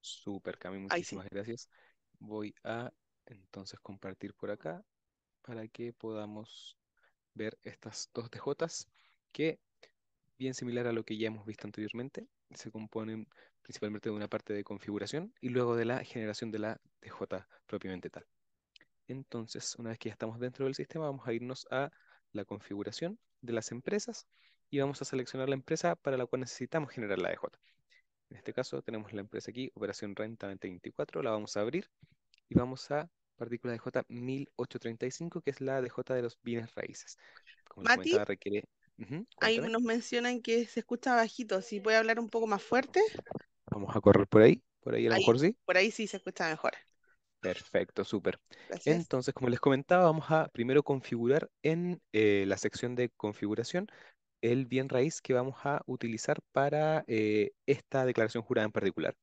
Súper, Cami, muchísimas gracias. Voy a entonces compartir por acá para que podamos ver estas dos DJs que, bien similar a lo que ya hemos visto anteriormente, se componen principalmente de una parte de configuración y luego de la generación de la DJ propiamente tal. Entonces, una vez que ya estamos dentro del sistema, vamos a irnos a la configuración de las empresas y vamos a seleccionar la empresa para la cual necesitamos generar la DJ. En este caso tenemos la empresa aquí, Operación Renta 2024, la vamos a abrir y vamos a partícula DJ 1835, que es la DJ de los bienes raíces. requiere... ahí nos mencionan que se escucha bajito, si puede hablar un poco más fuerte. Vamos a correr por ahí, por ahí a lo mejor sí. Por ahí sí se escucha mejor. Perfecto, súper. Entonces, como les comentaba, vamos a primero configurar en eh, la sección de configuración el bien raíz que vamos a utilizar para eh, esta declaración jurada en particular.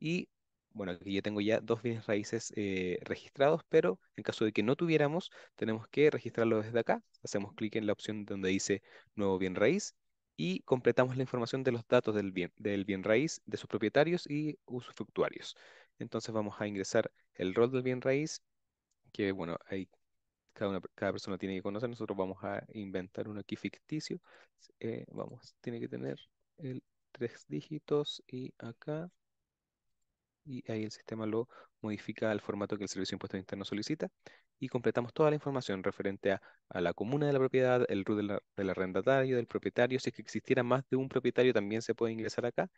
Y bueno, aquí ya tengo ya dos bienes raíces eh, registrados, pero en caso de que no tuviéramos, tenemos que registrarlo desde acá. Hacemos clic en la opción donde dice nuevo bien raíz y completamos la información de los datos del bien, del bien raíz, de sus propietarios y usufructuarios. Entonces vamos a ingresar el rol del bien raíz, que bueno, ahí cada, persona tiene que conocer. Nosotros vamos a inventar uno aquí ficticio. Eh, vamos, tiene que tener tres dígitos y acá. Y ahí el sistema lo modifica al formato que el Servicio de Impuestos Internos solicita. Y completamos toda la información referente a, la comuna de la propiedad, el RUD del arrendatario, del propietario. Si es que existiera más de un propietario, también se puede ingresar acá.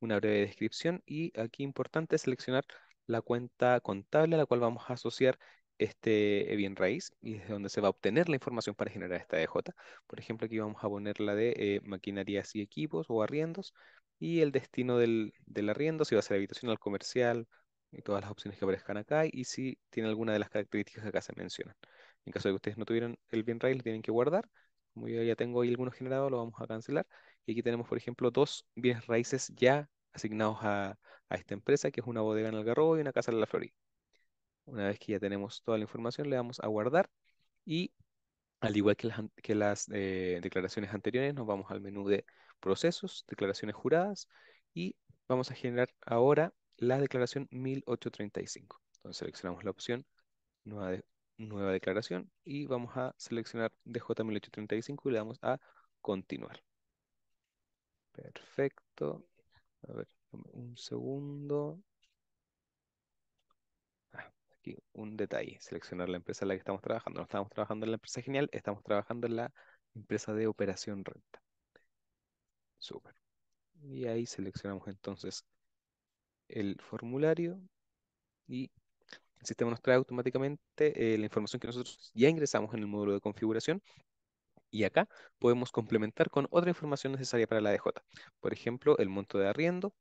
Una breve descripción. Y aquí importante seleccionar la cuenta contable a la cual vamos a asociar este e bien raíz y desde donde se va a obtener la información para generar esta DJ. Por ejemplo, aquí vamos a poner la de eh, maquinarias y equipos o arriendos y el destino del, arriendo, si va a ser habitacional, comercial y todas las opciones que aparezcan acá y si tiene alguna de las características que acá se mencionan. En caso de que ustedes no tuvieran el bien raíz, lo tienen que guardar. Como yo ya tengo ahí algunos generados, lo vamos a cancelar. Y aquí tenemos, por ejemplo, dos bien raíces ya asignados a, esta empresa, que es una bodega en Algarrobo y una casa en La Florida. Una vez que ya tenemos toda la información, le damos a guardar y al igual que las, eh, declaraciones anteriores, nos vamos al menú de procesos, declaraciones juradas y vamos a generar ahora la declaración 1835. Entonces seleccionamos la opción nueva, nueva declaración y vamos a seleccionar DJ 1835 y le damos a continuar. Perfecto. A ver, un segundo un detalle, seleccionar la empresa en la que estamos trabajando. No estamos trabajando en la empresa genial, estamos trabajando en la empresa de operación renta. Súper. Y ahí seleccionamos entonces el formulario y el sistema nos trae automáticamente eh, la información que nosotros ya ingresamos en el módulo de configuración y acá podemos complementar con otra información necesaria para la DJ. Por ejemplo, el monto de arriendo.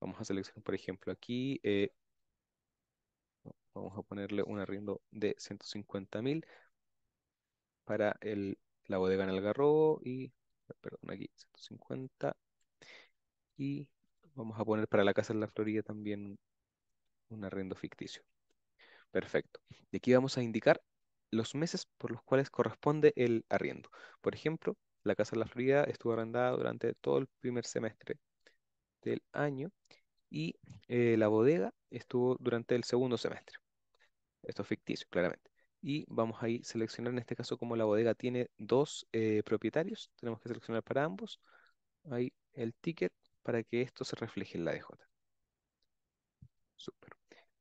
Vamos a seleccionar, por ejemplo, aquí eh, Vamos a ponerle un arriendo de 150.000 para la bodega en Algarrobo y, perdón, aquí 150. Y vamos a poner para la casa de la Florida también un arriendo ficticio. Perfecto. Y aquí vamos a indicar los meses por los cuales corresponde el arriendo. Por ejemplo, la casa de la Florida estuvo arrendada durante todo el primer semestre del año y eh, la bodega estuvo durante el segundo semestre. Esto es ficticio, claramente. Y vamos a ir seleccionar, en este caso, como la bodega tiene dos eh, propietarios, tenemos que seleccionar para ambos. Ahí el ticket para que esto se refleje en la DJ. súper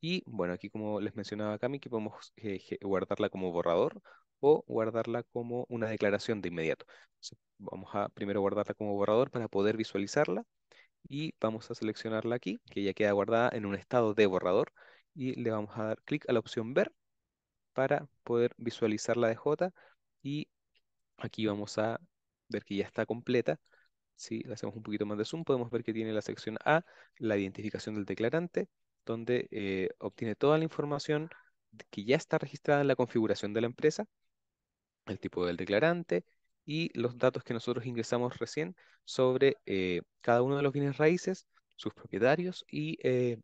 Y bueno, aquí como les mencionaba Cami, que podemos eh, guardarla como borrador o guardarla como una declaración de inmediato. vamos a primero guardarla como borrador para poder visualizarla y vamos a seleccionarla aquí, que ya queda guardada en un estado de borrador y le vamos a dar clic a la opción ver para poder visualizar la DJ y aquí vamos a ver que ya está completa. Si le hacemos un poquito más de zoom, podemos ver que tiene la sección A, la identificación del declarante, donde eh, obtiene toda la información que ya está registrada en la configuración de la empresa, el tipo del declarante y los datos que nosotros ingresamos recién sobre eh, cada uno de los bienes raíces, sus propietarios y eh,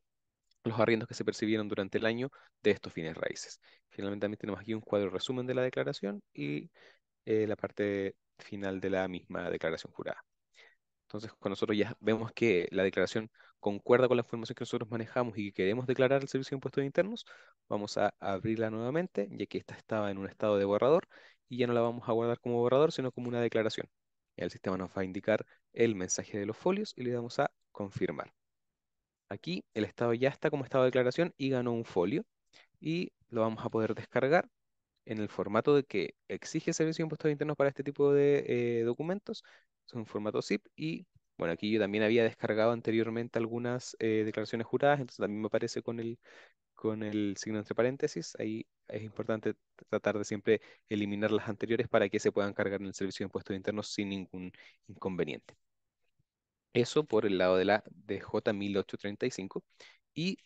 los arriendos que se percibieron durante el año de estos fines raíces. Finalmente también tenemos aquí un cuadro resumen de la declaración y eh, la parte final de la misma declaración jurada. Entonces, con nosotros ya vemos que la declaración concuerda con la información que nosotros manejamos y que queremos declarar el Servicio de Impuestos Internos, vamos a abrirla nuevamente, ya que esta estaba en un estado de borrador y ya no la vamos a guardar como borrador, sino como una declaración. El sistema nos va a indicar el mensaje de los folios y le damos a confirmar. Aquí el estado ya está como estado de declaración y ganó un folio y lo vamos a poder descargar en el formato de que exige Servicio de Impuestos Internos para este tipo de eh, documentos. Es un formato zip y, bueno, aquí yo también había descargado anteriormente algunas eh, declaraciones juradas, entonces también me aparece con el, con el signo entre paréntesis. Ahí es importante tratar de siempre eliminar las anteriores para que se puedan cargar en el Servicio de Impuestos Internos sin ningún inconveniente. Eso por el lado de la DJ1835. Y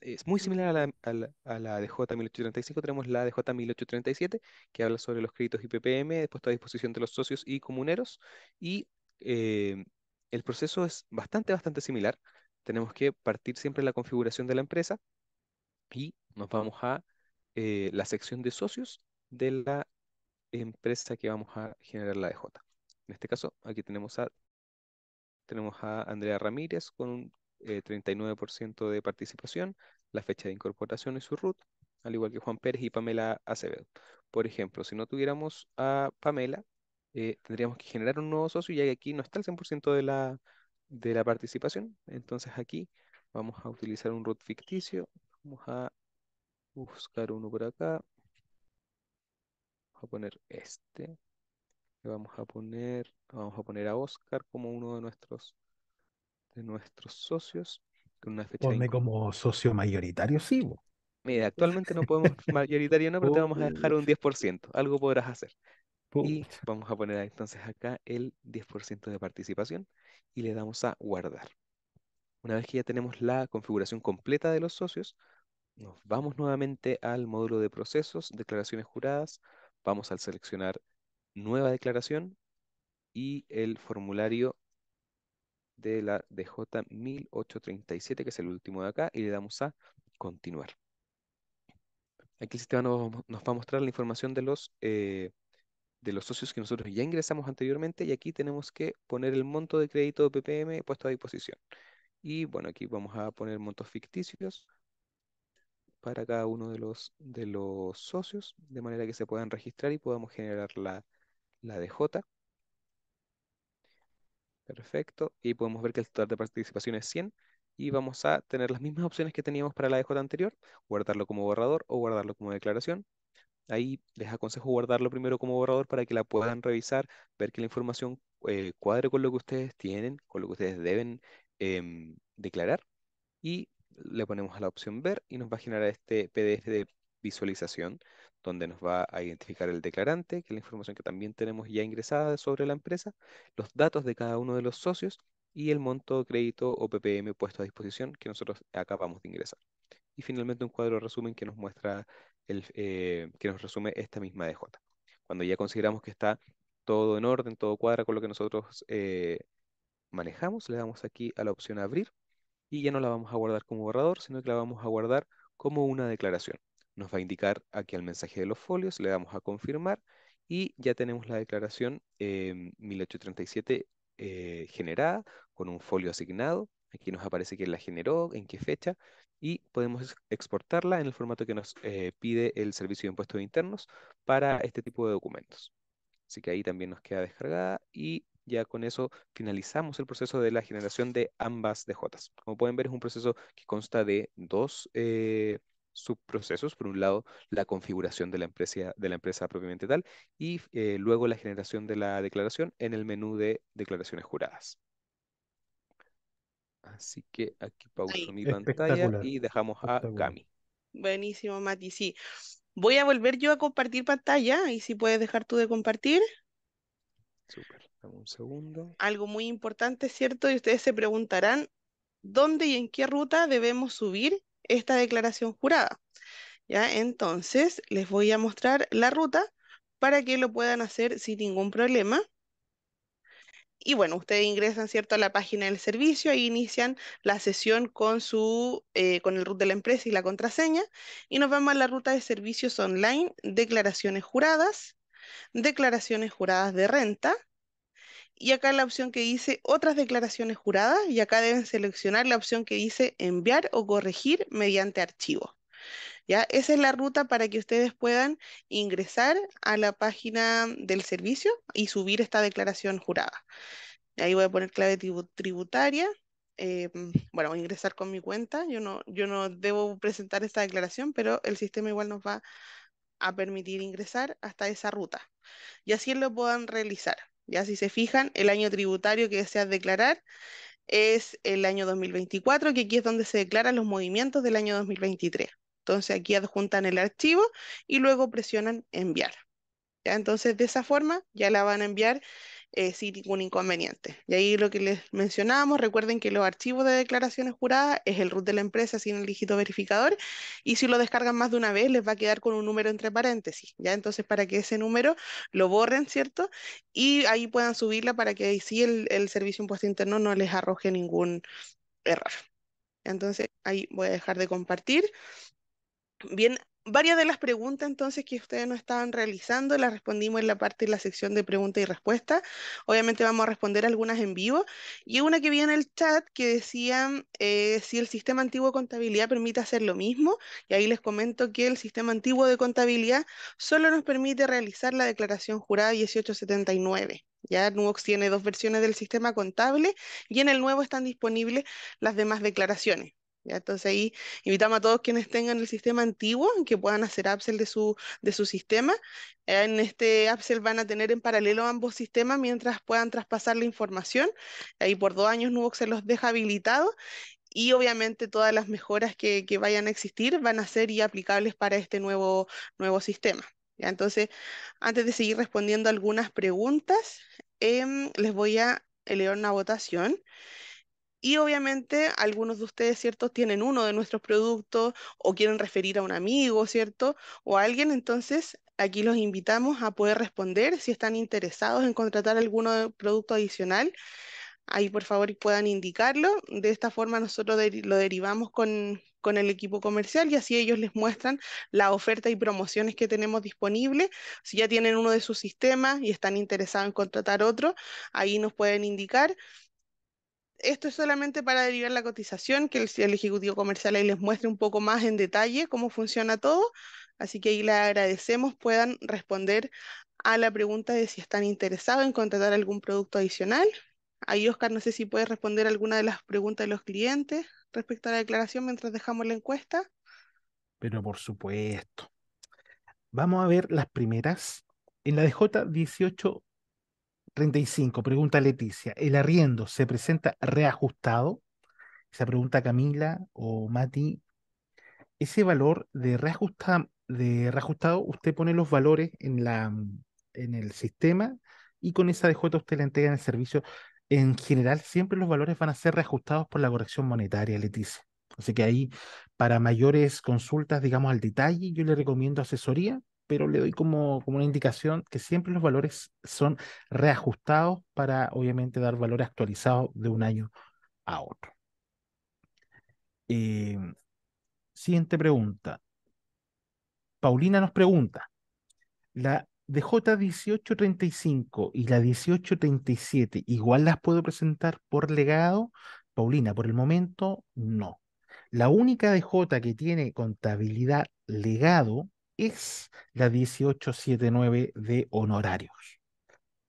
es muy similar a la, a la, DJ1835. Tenemos la DJ1837, que habla sobre los créditos IPPM puesto a disposición de los socios y comuneros. Y eh, el proceso es bastante, bastante similar. Tenemos que partir siempre la configuración de la empresa y nos vamos a eh, la sección de socios de la empresa que vamos a generar la DJ. En este caso, aquí tenemos a tenemos a Andrea Ramírez con un 39% eh, de participación, la fecha de incorporación y su root, al igual que Juan Pérez y Pamela Acevedo. Por ejemplo, si no tuviéramos a Pamela, eh, tendríamos que generar un nuevo socio, ya que aquí no está el 100% de la, de la participación. Entonces aquí vamos a utilizar un root ficticio. Vamos a buscar uno por acá. Vamos a poner este. Le vamos a poner, vamos a poner a Oscar como uno de nuestros, de nuestros socios. Con una fecha Ponme como socio mayoritario, sí. Mira, actualmente no podemos, mayoritario no, pero te vamos a dejar un 10%. Algo podrás hacer. Y vamos a poner entonces acá el 10% de participación y le damos a guardar. Una vez que ya tenemos la configuración completa de los socios, nos vamos nuevamente al módulo de procesos, declaraciones juradas, vamos al seleccionar nueva declaración y el formulario de la DJ 1837, que es el último de acá, y le damos a continuar. Aquí el sistema nos, va a mostrar la información de los, eh, de los socios que nosotros ya ingresamos anteriormente y aquí tenemos que poner el monto de crédito PPM puesto a disposición. Y bueno, aquí vamos a poner montos ficticios para cada uno de los, de los socios, de manera que se puedan registrar y podamos generar la, la de J. Perfecto. Y podemos ver que el total de participación es 100. Y vamos a tener las mismas opciones que teníamos para la de anterior. Guardarlo como borrador o guardarlo como declaración. Ahí les aconsejo guardarlo primero como borrador para que la puedan revisar, ver que la información eh, cuadre con lo que ustedes tienen, con lo que ustedes deben em, declarar. Y le ponemos a la opción ver y nos va a generar este PDF de visualización donde nos va a identificar el declarante, que es la información que también tenemos ya ingresada sobre la empresa, los datos de cada uno de los socios y el monto, de crédito o PPM puesto a disposición que nosotros acabamos de ingresar. Y finalmente un cuadro de resumen que nos muestra el, eh, que nos resume esta misma DJ. Cuando ya consideramos que está todo en orden, todo cuadra con lo que nosotros eh, manejamos, le damos aquí a la opción abrir y ya no la vamos a guardar como borrador, sino que la vamos a guardar como una declaración nos va a indicar aquí al mensaje de los folios, le damos a confirmar y ya tenemos la declaración 1837 em, eh, generada con un folio asignado. Aquí nos aparece quién la generó, en qué fecha y podemos exportarla en el formato que nos eh, pide el Servicio de Impuestos Internos para este tipo de documentos. Así que ahí también nos queda descargada y ya con eso finalizamos el proceso de la generación de ambas DJs. Como pueden ver es un proceso que consta de dos... Eh, subprocesos, por un lado la configuración de la empresa, de la empresa propiamente tal y eh, luego la generación de la declaración en el menú de declaraciones juradas. Así que aquí pauso mi pantalla y dejamos a Cami. Buenísimo, Mati, sí. Voy a volver yo a compartir pantalla y si puedes dejar tú de compartir. un segundo. Algo muy importante, ¿cierto? Y ustedes se preguntarán, ¿dónde y en qué ruta debemos subir esta declaración jurada. ¿ya? Entonces, les voy a mostrar la ruta para que lo puedan hacer sin ningún problema. Y bueno, ustedes ingresan, ¿cierto?, a la página del servicio, e inician la sesión con, su, eh, con el root de la empresa y la contraseña, y nos vamos a la ruta de servicios online, declaraciones juradas, declaraciones juradas de renta, y acá la opción que dice otras declaraciones juradas y acá deben seleccionar la opción que dice enviar o corregir mediante archivo. ¿Ya? Esa es la ruta para que ustedes puedan ingresar a la página del servicio y subir esta declaración jurada. Ahí voy a poner clave tributaria. Em, bueno, voy a ingresar con mi cuenta. Yo no, yo no debo presentar esta declaración, pero el sistema igual nos va a permitir ingresar hasta esa ruta. Y así lo puedan realizar. Ya si se fijan, el año tributario que deseas declarar es el año 2024, que aquí es donde se declaran los movimientos del año 2023. Entonces aquí adjuntan el archivo y luego presionan enviar. ¿ya? Entonces de esa forma ya la van a enviar eh, sin ningún inconveniente. Y ahí lo que les mencionábamos, recuerden que los archivos de declaraciones juradas es el root de la empresa sin el dígito verificador y si lo descargan más de una vez les va a quedar con un número entre paréntesis, ¿ya? Entonces para que ese número lo borren, ¿cierto? Y ahí puedan subirla para que si el, el servicio impuesto interno no les arroje ningún error. Entonces ahí voy a dejar de compartir Bien, varias de las preguntas entonces que ustedes nos estaban realizando las respondimos en la parte de la sección de preguntas y respuesta. Obviamente vamos a responder algunas en vivo. Y una que vi en el chat que decían eh, si el sistema antiguo de contabilidad permite hacer lo mismo. Y ahí les comento que el sistema antiguo de contabilidad solo nos permite realizar la declaración jurada 1879. Ya Nuox tiene dos versiones del sistema contable y en el nuevo están disponibles las demás declaraciones. Entonces ahí invitamos a todos quienes tengan el sistema antiguo que puedan hacer upsell de su, de su sistema. En este upsell van a tener en paralelo ambos sistemas mientras puedan traspasar la información. Ahí por dos años Nubox se los deja habilitados y obviamente todas las mejoras que, que, vayan a existir van a ser y aplicables para este nuevo, nuevo sistema. ¿ya? Entonces, antes de seguir respondiendo algunas preguntas, em, les voy a leer una votación. Y obviamente algunos de ustedes, ¿cierto?, tienen uno de nuestros productos o quieren referir a un amigo, ¿cierto?, o a alguien. Entonces, aquí los invitamos a poder responder si están interesados en contratar algún producto adicional. Ahí, por favor, puedan indicarlo. De esta forma, nosotros lo derivamos con, con el equipo comercial y así ellos les muestran la oferta y promociones que tenemos disponible. Si ya tienen uno de sus sistemas y están interesados en contratar otro, ahí nos pueden indicar esto es solamente para derivar la cotización, que el, Ejecutivo Comercial ahí les muestre un poco más en detalle cómo funciona todo. Así que ahí le agradecemos puedan responder a la pregunta de si están interesados en contratar algún producto adicional. Ahí, Oscar, no sé si puedes responder alguna de las preguntas de los clientes respecto a la declaración mientras dejamos la encuesta. Pero por supuesto. Vamos a ver las primeras. En la DJ 18 35, pregunta Leticia. ¿El arriendo se presenta reajustado? Esa pregunta Camila o Mati. Ese valor de, reajustado, usted pone los valores en, la, en el sistema y con esa DJ usted la entrega en el servicio. En general, siempre los valores van a ser reajustados por la corrección monetaria, Leticia. Así que ahí, para mayores consultas, digamos, al detalle, yo le recomiendo asesoría pero le doy como, como una indicación que siempre los valores son reajustados para obviamente dar valores actualizados de un año a otro. Eh, siguiente pregunta. Paulina nos pregunta, ¿la DJ1835 y la 1837 igual las puedo presentar por legado? Paulina, por el momento no. La única DJ que tiene contabilidad legado es la 1879 de honorarios.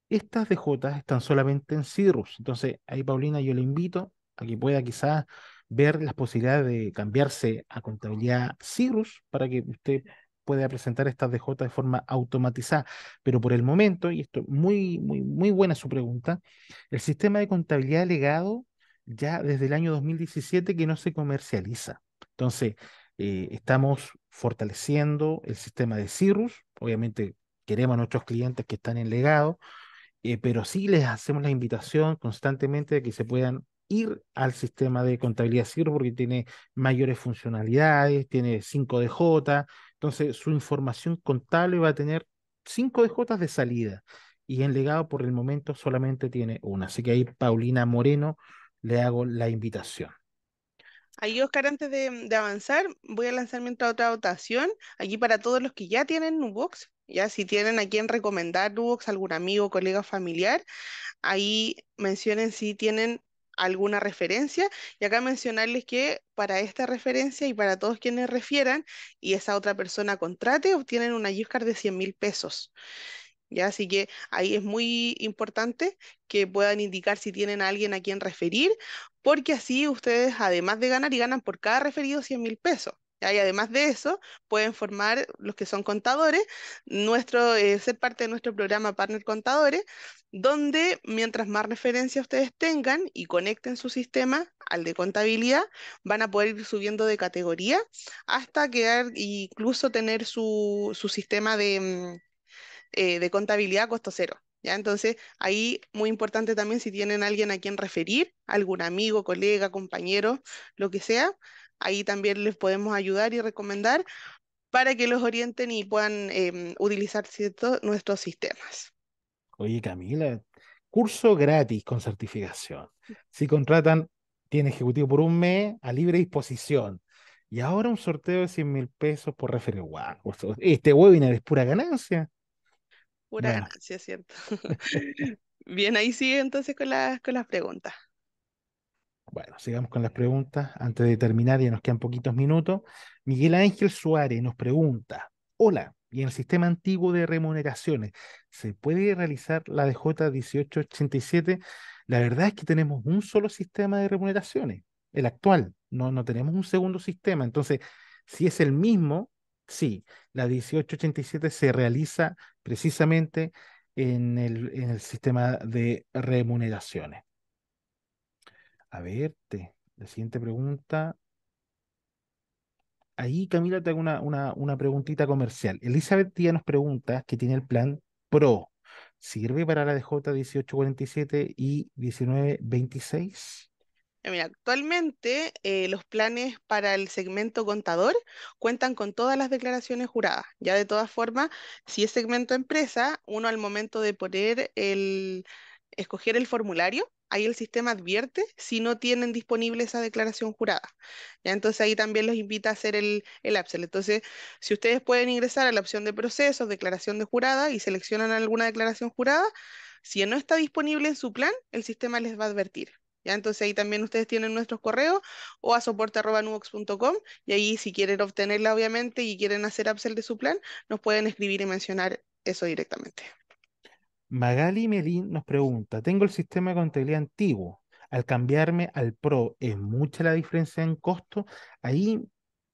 Estas DJ están solamente en Cirrus, entonces ahí Paulina yo le invito a que pueda quizás ver las posibilidades de cambiarse a contabilidad Cirrus para que usted pueda presentar estas DJ de forma automatizada. Pero por el momento, y esto muy, muy, muy buena su pregunta, el sistema de contabilidad legado ya desde el año 2017 que no se comercializa. Entonces, eh, estamos fortaleciendo el sistema de Cirrus obviamente queremos a nuestros clientes que están en legado, eh, pero sí les hacemos la invitación constantemente de que se puedan ir al sistema de contabilidad Cirrus porque tiene mayores funcionalidades, tiene 5DJ, entonces su información contable va a tener 5DJ de salida y en legado por el momento solamente tiene una. Así que ahí Paulina Moreno le hago la invitación. Ahí, Oscar, antes de, avanzar, voy a lanzar mientras otra votación. Aquí para todos los que ya tienen Nubox, ya si tienen a quien recomendar Nubox, algún amigo, colega familiar, ahí mencionen si tienen alguna referencia. Y acá mencionarles que para esta referencia y para todos quienes refieran y esa otra persona contrate, obtienen una gift de 100 mil pesos. ¿Ya? Así que ahí es muy importante que puedan indicar si tienen a alguien a quien referir porque así ustedes, además de ganar, y ganan por cada referido 100 mil pesos. Y además de eso, pueden formar los que son contadores, nuestro, eh, ser parte de nuestro programa Partner Contadores, donde mientras más referencias ustedes tengan y conecten su sistema al de contabilidad, van a poder ir subiendo de categoría hasta quedar, incluso tener su, sistema de, mm, eh, de contabilidad a costo cero. Entonces, ahí muy importante también si tienen alguien a quien referir, algún amigo, colega, compañero, lo que sea, ahí también les podemos ayudar y recomendar para que los orienten y puedan em, utilizar nuestros sistemas. Oye, Camila, curso gratis con certificación. Si contratan, tiene ejecutivo por un mes a libre disposición. Y ahora un sorteo de 100 mil pesos por referir. Wow, este webinar es pura ganancia. Pura Bien. cierto. Bien, ahí sigue entonces con, las con las preguntas. Bueno, sigamos con las preguntas. Antes de terminar, ya nos quedan poquitos minutos. Miguel Ángel Suárez nos pregunta, hola, y en el sistema antiguo de remuneraciones, ¿se puede realizar la DJ 1887? La verdad es que tenemos un solo sistema de remuneraciones, el actual, no, no tenemos un segundo sistema. Entonces, si es el mismo, sí, la 1887 se realiza precisamente en el, en el sistema de remuneraciones. A verte, la siguiente pregunta. Ahí, Camila, te hago una, una, una preguntita comercial. Elizabeth Díaz nos pregunta que tiene el plan Pro. ¿Sirve para la DJ 1847 y 1926? Eh, mira, actualmente eh, los planes para el segmento contador cuentan con todas las declaraciones juradas. Ya de todas formas, si es segmento empresa, uno al momento de poner el, escoger el formulario, ahí el sistema advierte si no tienen disponible esa declaración jurada. ¿ya? Entonces ahí también los invita a hacer el, el Entonces, si ustedes pueden ingresar a la opción de procesos, declaración de jurada y seleccionan alguna declaración jurada, si no está disponible en su plan, el sistema les va a advertir. Entonces ahí también ustedes tienen nuestros correos o a soporte.nubox.com y ahí si quieren obtenerla obviamente y quieren hacer upsell de su plan, nos pueden escribir y mencionar eso directamente. Magali Melín nos pregunta, tengo el sistema de contabilidad antiguo, al cambiarme al Pro, ¿es mucha la diferencia en costo? Ahí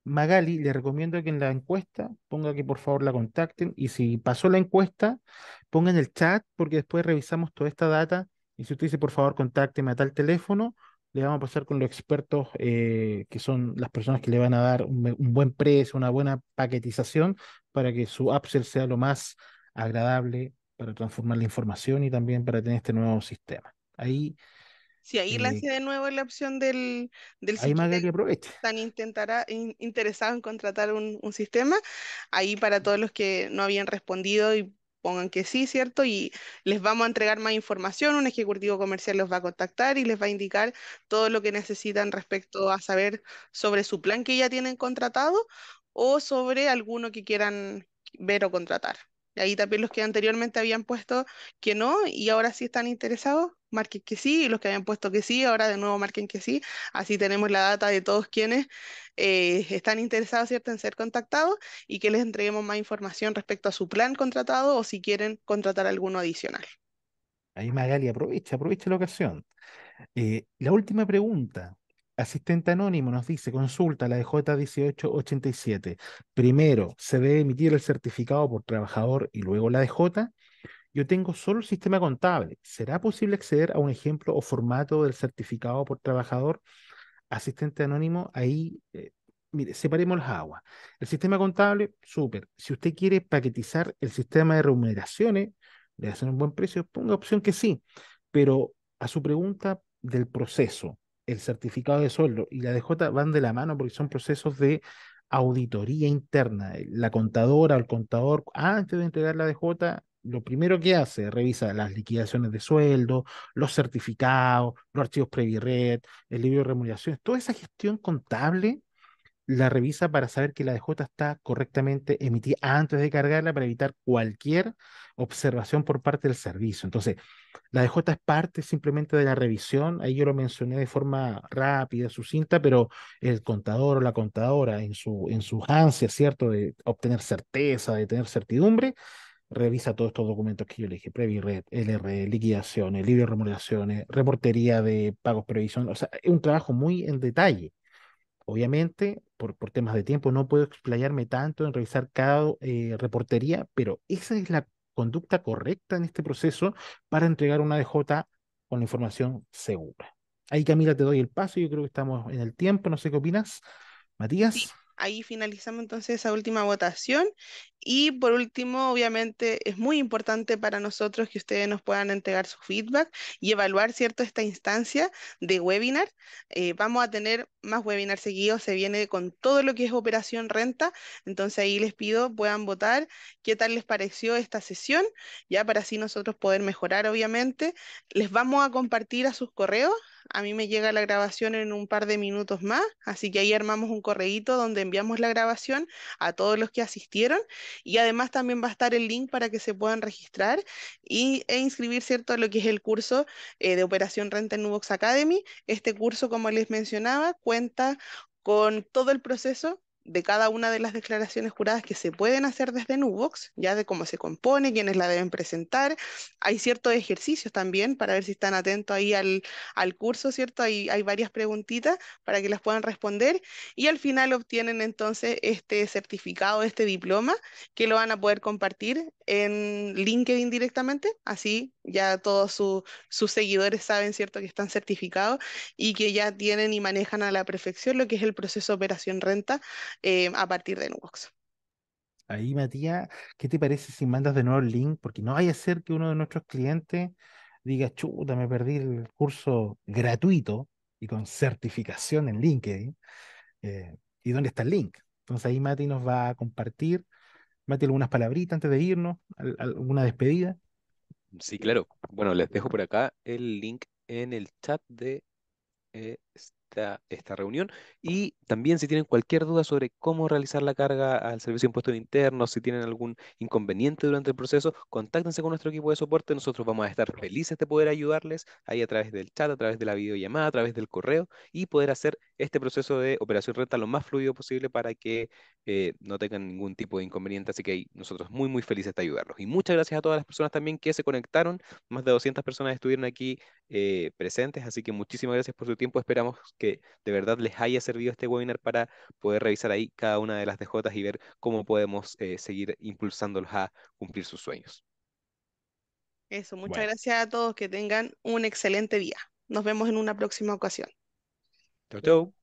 Magali le recomiendo que en la encuesta ponga que por favor la contacten y si pasó la encuesta, pongan el chat porque después revisamos toda esta data y si usted dice, por favor, contácteme a tal teléfono, le vamos a pasar con los expertos, eh, que son las personas que le van a dar un, buen precio, una buena paquetización, para que su upsell sea lo más agradable para transformar la información y también para tener este nuevo sistema. Ahí. Sí, ahí eh, lance de nuevo la opción del, del ahí que aproveche Están intentará, interesados en contratar un, un sistema. Ahí para todos los que no habían respondido y pongan que sí, ¿cierto? Y les vamos a entregar más información, un ejecutivo comercial los va a contactar y les va a indicar todo lo que necesitan respecto a saber sobre su plan que ya tienen contratado o sobre alguno que quieran ver o contratar. Ahí también los que anteriormente habían puesto que no y ahora sí están interesados, marquen que sí, y los que habían puesto que sí, ahora de nuevo marquen que sí. Así tenemos la data de todos quienes eh, están interesados en ser contactados y que les entreguemos más información respecto a su plan contratado o si quieren contratar alguno adicional. Ahí Magali, aprovecha, aprovecha la ocasión. Eh, la última pregunta, Asistente anónimo nos dice, consulta la de 1887 Primero, ¿se debe emitir el certificado por trabajador y luego la DJ? Yo tengo solo el sistema contable. ¿Será posible acceder a un ejemplo o formato del certificado por trabajador? Asistente anónimo, ahí eh, mire, separemos las aguas. El sistema contable, súper. Si usted quiere paquetizar el sistema de remuneraciones, le hacer un buen precio, ponga opción que sí. Pero a su pregunta del proceso, el certificado de sueldo y la DJ van de la mano porque son procesos de auditoría interna. Eh, la contadora o el contador, antes de entregar la DJ, lo primero que hace, revisa las liquidaciones de sueldo, los certificados, los archivos Previred, el libro de remuneraciones, toda esa gestión contable la revisa para saber que la DJ está correctamente emitida antes de cargarla para evitar cualquier observación por parte del servicio. Entonces, la DJ es parte simplemente de la revisión, ahí yo lo mencioné de forma rápida, sucinta, pero el contador o la contadora en, su, en su ¿cierto?, de obtener certeza, de tener certidumbre, revisa todos estos documentos que yo le dije, Previred, LR, liquidaciones, libre de remuneraciones, reportería de pagos previsión, o sea, es un trabajo muy en detalle. Obviamente, por, por, temas de tiempo, no puedo explayarme tanto en revisar cada eh, reportería, pero esa es la conducta correcta en este proceso para entregar una DJ con la información segura. Ahí Camila te doy el paso, yo creo que estamos en el tiempo, no sé qué opinas. Matías ahí finalizamos entonces esa última votación. Y por último, obviamente, es muy importante para nosotros que ustedes nos puedan entregar su feedback y evaluar, ¿cierto?, esta instancia de webinar. Eh, vamos a tener más webinar seguidos, se viene con todo lo que es operación renta. Entonces ahí les pido, puedan votar qué tal les pareció esta sesión, ya para así nosotros poder mejorar, obviamente. Les vamos a compartir a sus correos a mí me llega la grabación en un par de minutos más, así que ahí armamos un correíto donde enviamos la grabación a todos los que asistieron y además también va a estar el link para que se puedan registrar y, e inscribir, ¿cierto?, lo que es el curso eh, de Operación Renta en Nubox Academy. Este curso, como les mencionaba, cuenta con todo el proceso de cada una de las declaraciones juradas que se pueden hacer desde Nubox, ya de cómo se compone, quiénes la deben presentar. Hay ciertos ejercicios también para ver si están atentos ahí al, al curso, ¿cierto? Hay, hay varias preguntitas para que las puedan responder y al final obtienen entonces este certificado, este diploma que lo van a poder compartir en LinkedIn directamente, así ya todos sus seguidores saben, ¿cierto?, que están certificados y que ya tienen y manejan a la perfección lo que es el proceso de operación renta eh, a partir de Nubox. Ahí, Matías, ¿qué te parece si mandas de nuevo el link? Porque no vaya a ser que uno de nuestros clientes diga, chuta, me perdí el curso gratuito y con certificación en LinkedIn. Eh, ¿Y dónde está el link? Entonces ahí Mati nos va a compartir Mate algunas palabritas antes de irnos, alguna despedida. Sí, claro. Bueno, les dejo por acá el link en el chat de eh, esta, reunión. Y también si tienen cualquier duda sobre cómo realizar la carga al servicio de impuestos internos, si tienen algún inconveniente durante el proceso, contáctense con nuestro equipo de soporte. Nosotros vamos a estar felices de poder ayudarles ahí a través del chat, a través de la videollamada, a través del correo y poder hacer este proceso de operación renta lo más fluido posible para que eh, no tengan ningún tipo de inconveniente. Así que nosotros muy, muy felices de ayudarlos. Y muchas gracias a todas las personas también que se conectaron. Más de 200 personas estuvieron aquí eh, presentes. Así que muchísimas gracias por su tiempo. Esperamos que de verdad les haya servido este webinar para poder revisar ahí cada una de las DJs y ver cómo podemos eh, seguir impulsándolos a cumplir sus sueños. Eso, muchas gracias a todos, que tengan un excelente día. Nos vemos en una próxima ocasión. Chau, chau.